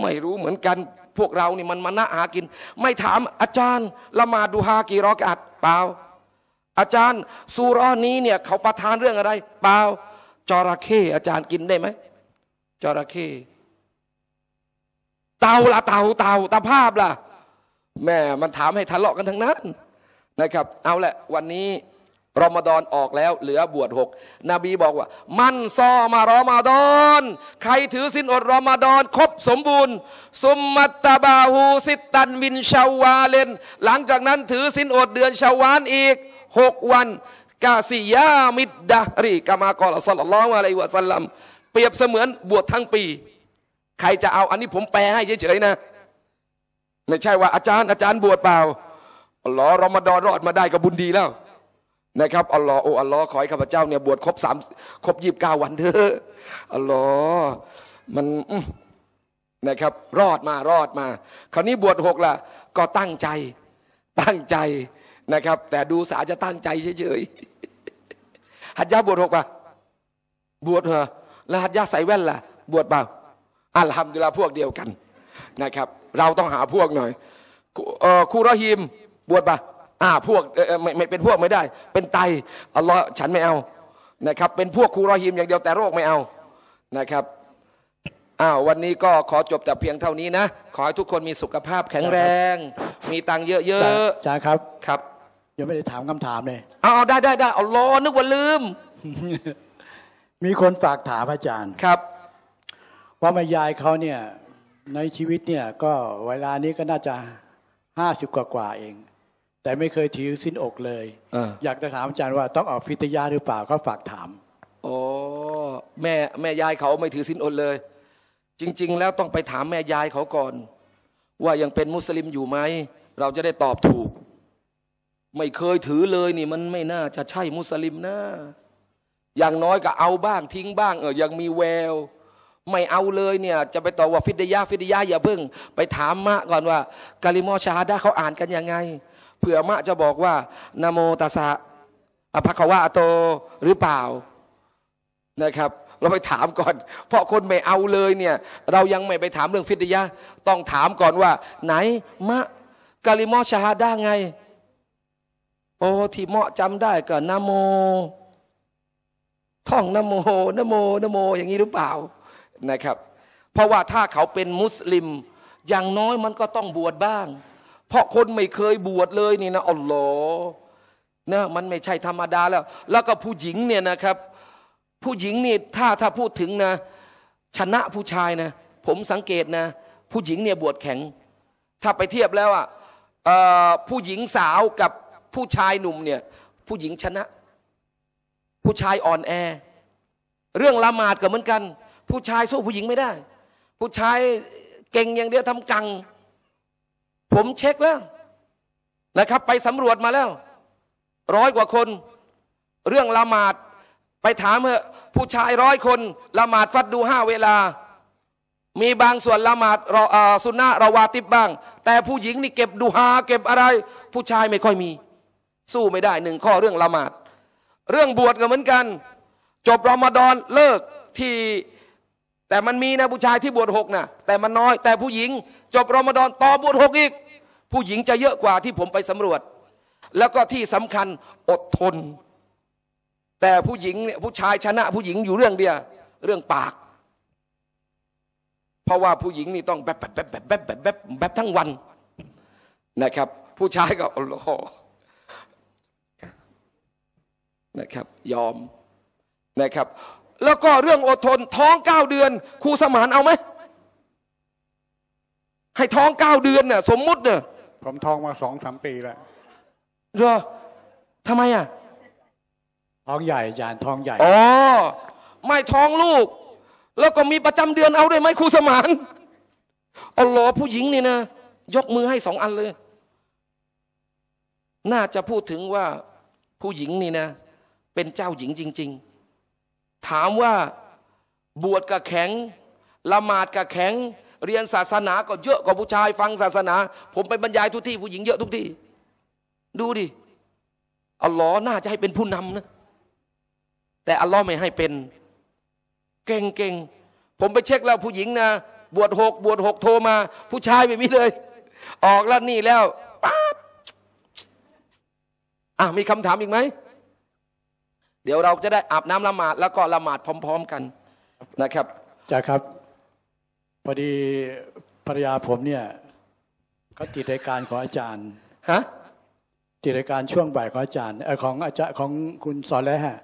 ไม่รู้เหมือนกันพวกเรานี่มันมานะหากิน ไม่ถามอาจารย์ ละมาดูฮากี่รอกอัดเปล่าอาจารย์สูร้อนี้เนี่ย เขาประทานเรื่องอะไรเปล่าจระเข้อาจารย์กินได้ไหมจระเข้เต่าละเต่าเต่าตาภาพล่ะแม่มันถามให้ทะเลาะกันทั้งนั้น นะครับ เอาแหละวันนี้รอมฎอนออกแล้วเหลือบวชหกนบีบอกว่า มันซอมารอมฎอน ใครถือสินอดรอมฎอนครบสมบูรณ์สุมมัตตาบาหูสิตันวินชาวาเลนหลังจากนั้นถือสินอดเดือนชาวานอีกหกวัน กาสิยามิดดารีกามากอลสลลองอะไรวะสัลลัมเปรียบเสมือนบวชทั้งปี ใครจะเอาอันนี้ผมแปลให้เฉยๆนะไม่ใช่ว่าอาจารย์อาจารย์บวชเปล่าหรอรอมฎอนรอดมาได้ก็บุญดีแล้วนะครับอัลลอฮ์โอ้อัลลอฮ์ขอให้ข้าพเจ้าเนี่ยบวชครบสามครบยีิบเก้าวันเถอะอัลลอฮ์มันนะครับ รอดมารอดมาคราวนี้บวชหกละก็ตั้งใจตั้งใจนะครับ แต่ดูสาจะตั้งใจเฉยๆหัดยาบวชหกปะบวชเหรอแล้วหัดยาใส่แว่นล่ะ บวชเปล่าอัลฮัมดุลิลาพวกเดียวกันนะครับ เราต้องหาพวกหน่อยครูรอฮิม บวชปะอ่าพวกไม่ไม่เป็นพวกไม่ได้ เป็นไตอัลลอฮ์ฉันไม่เอานะครับ เป็นพวกคูรอฮิมอย่างเดียวแต่โรคไม่เอานะครับอ้าววันนี้ก็ขอจบแต่เพียงเท่านี้นะ ขอให้ทุกคนมีสุขภาพแข็งแรง มีตังเยอะ ๆจ้าครับครับยังไม่ได้ถามคำถามเลยเอาได้ได้ได้เอาลอนึกว่าลืม มีคนฝากถามอาจารย์ครับ ว่าแม่ยายเขาเนี่ยในชีวิตเนี่ยก็เวลานี้ก็น่าจะห้าสิบกว่าเองแต่ไม่เคยถือสิ้นอกเลยออยากจะถามอาจารย์ว่าต้องออกฟิตยาหรือเปล่าก็ฝากถาม อ๋อแม่แม่ยายเขาไม่ถือสิ้นอดเลย จริง ๆ แล้วต้องไปถามแม่ยายเขาก่อน ว่ายังเป็นมุสลิมอยู่ไหม เราจะได้ตอบถูก ไม่เคยถือเลยนี่มันไม่น่า จะใช่มุสลิมนะอย่างน้อยก็เอาบ้างทิ้งบ้างเออยังมีแวว ไม่เอาเลยเนี่ย จะไปต่อว่าฟิดยาฟิดยาอย่าเพิ่งไปถามมะก่อนว่ากาลิมอชาดาเขาอ่านกันยังไงเผื่อมะจะบอกว่านาโมตัสสะ อภควะโตหรือเปล่านะครับ เราไปถามก่อน เพราะคนไม่เอาเลยเนี่ยเรายังไม่ไปถามเรื่องฟิตยะต้องถามก่อนว่า ไหนมะกาลิมอชาฮาด้าไงโอ้ที่เมาะจำได้ก็นโม ท่องนโมนโมนโมอย่างนี้หรือเปล่านะครับ เพราะว่าถ้าเขาเป็นมุสลิมอย่างน้อยมันก็ต้องบวชบ้างเพราะคนไม่เคยบวชเลยนี่นะอ๋ลลอฮ์นะมันไม่ใช่ธรรมดาแล้ว แล้วก็ผู้หญิงเนี่ยนะครับ ผู้หญิงนี่ถ้าถ้าพูดถึงนะชนะผู้ชายนะผมสังเกตนะ ผู้หญิงเนี่ยบวชแข็ง ถ้าไปเทียบแล้วอ่ะผู้หญิงสาวกับผู้ชายหนุ่มเนี่ยผู้หญิงชนะ ผู้ชายอ่อนแอ เรื่องละหมาดก็เหมือนกัน ผู้ชายสู้ผู้หญิงไม่ได้ ผู้ชายเก่งอย่างเดียวทำกังผมเช็คแล้วนะครับไปสำรวจมาแล้วร้อยกว่าคน เรื่องละหมาดไปถามเอะผู้ชายร้อยคน ละหมาดฟัดดูห้าเวลา มีบางส่วนละหมาดรอสุนนะรอวาติบบ้าง แต่ผู้หญิงนี่เก็บดูฮาเก็บอะไร ผู้ชายไม่ค่อยมี สู้ไม่ได้หนึ่งข้อเรื่องละหมาดเรื่องบวชก็เหมือนกัน จบรอมฎอนเลิกที่ แต่มันมีนะผู้ชายที่บวชหกนะแต่มันน้อย แต่ผู้หญิง จบรอมฎอนต่อบวชหกอีกผู้หญิงจะเยอะกว่าที่ผมไปสำรวจ แล้วก็ที่สำคัญอดทน แต่ผู้หญิงเนี่ยผู้ชายชนะผู้หญิงอยู่เรื่องเดียวเรื่องปาก เพราะว่าผู้หญิงนี่ต้องแบบแบบแบบแบบแบบแบบแบบแบบทั้งวันนะครับ ผู้ชายก็โอ้โหนะครับยอมนะครับ แล้วก็เรื่องอดทนท้องเก้าเดือนครูสมานเอาไหมให้ท้องเก้าเดือนเนี่ยสมมุติเนี่ยผมทองมาสองสามปีแล้วเหรอทำไมอ่ะทองใหญ่าจานทองใหญ่อ๋อไม่ทองลูก แล้วก็มีประจำเดือนเอาด้วยไหมครูสมานอาอหลอผู้หญิงนี่นะ ยกมือให้สองอันเลย น่าจะพูดถึงว่าผู้หญิงนี่นะ เป็นเจ้าหญิงจริง ๆ ถามว่าบวชกับแข็งละหมาดกับแข็งเรียนศาสนา ก็เยอะกว่าผู้ชายฟังศาสนา ผมไปบรรยายทุกที่ผู้หญิงเยอะทุกที่ ดูดิอัลลอฮ์น่าจะให้เป็นผู้นำนะ แต่อัลลอฮ์ไม่ให้เป็น เก่งเก่งผมไปเช็คแล้วผู้หญิงนะ บวชหกบวชหกโทรมา ผู้ชายไม่มีเลย ออกแล้วนี่แล้วป๊าอ่ะมีคำถามอีกไหมเดี๋ยวเราจะได้อาบน้ำละหมาดแล้วก็ละหมาดพร้อม ๆ กันนะครับจ้าครับพอดีภรรยาผมเนี่ยเขาติดรายการของอาจารย์ ฮะ ติดรายการช่วงบ่ายของอาจารย์เออของอาจารย์ของคุณสอนแล้วฮะ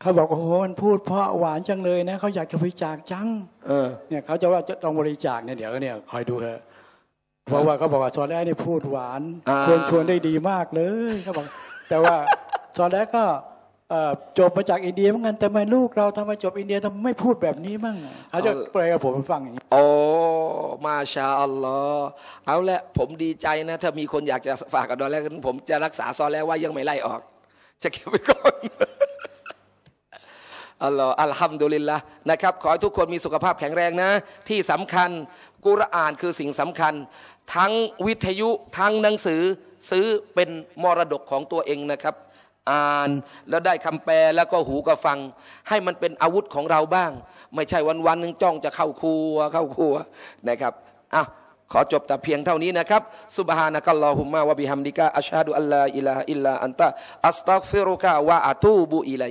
เขาบอกโอ้โหมันพูด เพราะหวานจังเลยนะเขาอยากจะบริจาคจังเออเนี่ยเขาจะว่าจะต้องบริจาคเนี่ยเดี๋ยวเนี่ย คอยดูเถอะ เพราะว่าเขาบอกว่าสอนแล้วนี่พูดหวานชวนชวนได้ดีมากเลยเขาบอก แต่ว่าสอนแล้วก็จบมาจากอินเดียเหมือนกันแต่ไม่ลูกเราทำไมจบอินเดียทำไมไม่พูดแบบนี้มั่งเขาจะเปรยกับผมฟังอย่างนี้โอ้มาชาอัลลอฮ์เอาละผมดีใจนะ ถ้ามีคนอยากจะฝากกับดอนแล้วผมจะรักษาซอแล้วว่ายังไม่ไล่ออกจะเก็บไว้ก่อนอัลลอฮ์อัลฮัมดุลิลละนะครับ ขอให้ทุกคนมีสุขภาพแข็งแรงนะ ที่สำคัญกุรอานคือสิ่งสำคัญทั้งวิทยุทั้งหนังสือซื้อเป็นมรดกของตัวเองนะครับอ่านแล้วได้คำแปลแล้วก็หูก็ฟัง ให้มันเป็นอาวุธของเราบ้าง ไม่ใช่วันวันนึงจ้องจะเข้าครัว เข้าครัวนะครับอ่ะขอจบแต่เพียงเท่านี้นะครับซุบฮานะกัลลอฮุมะวะบิฮัมดิกะอัชฮะดุอัลลาอิลาอิลลาอันตะอัสตัฆฟิรุกะวะอะตูบุอิไล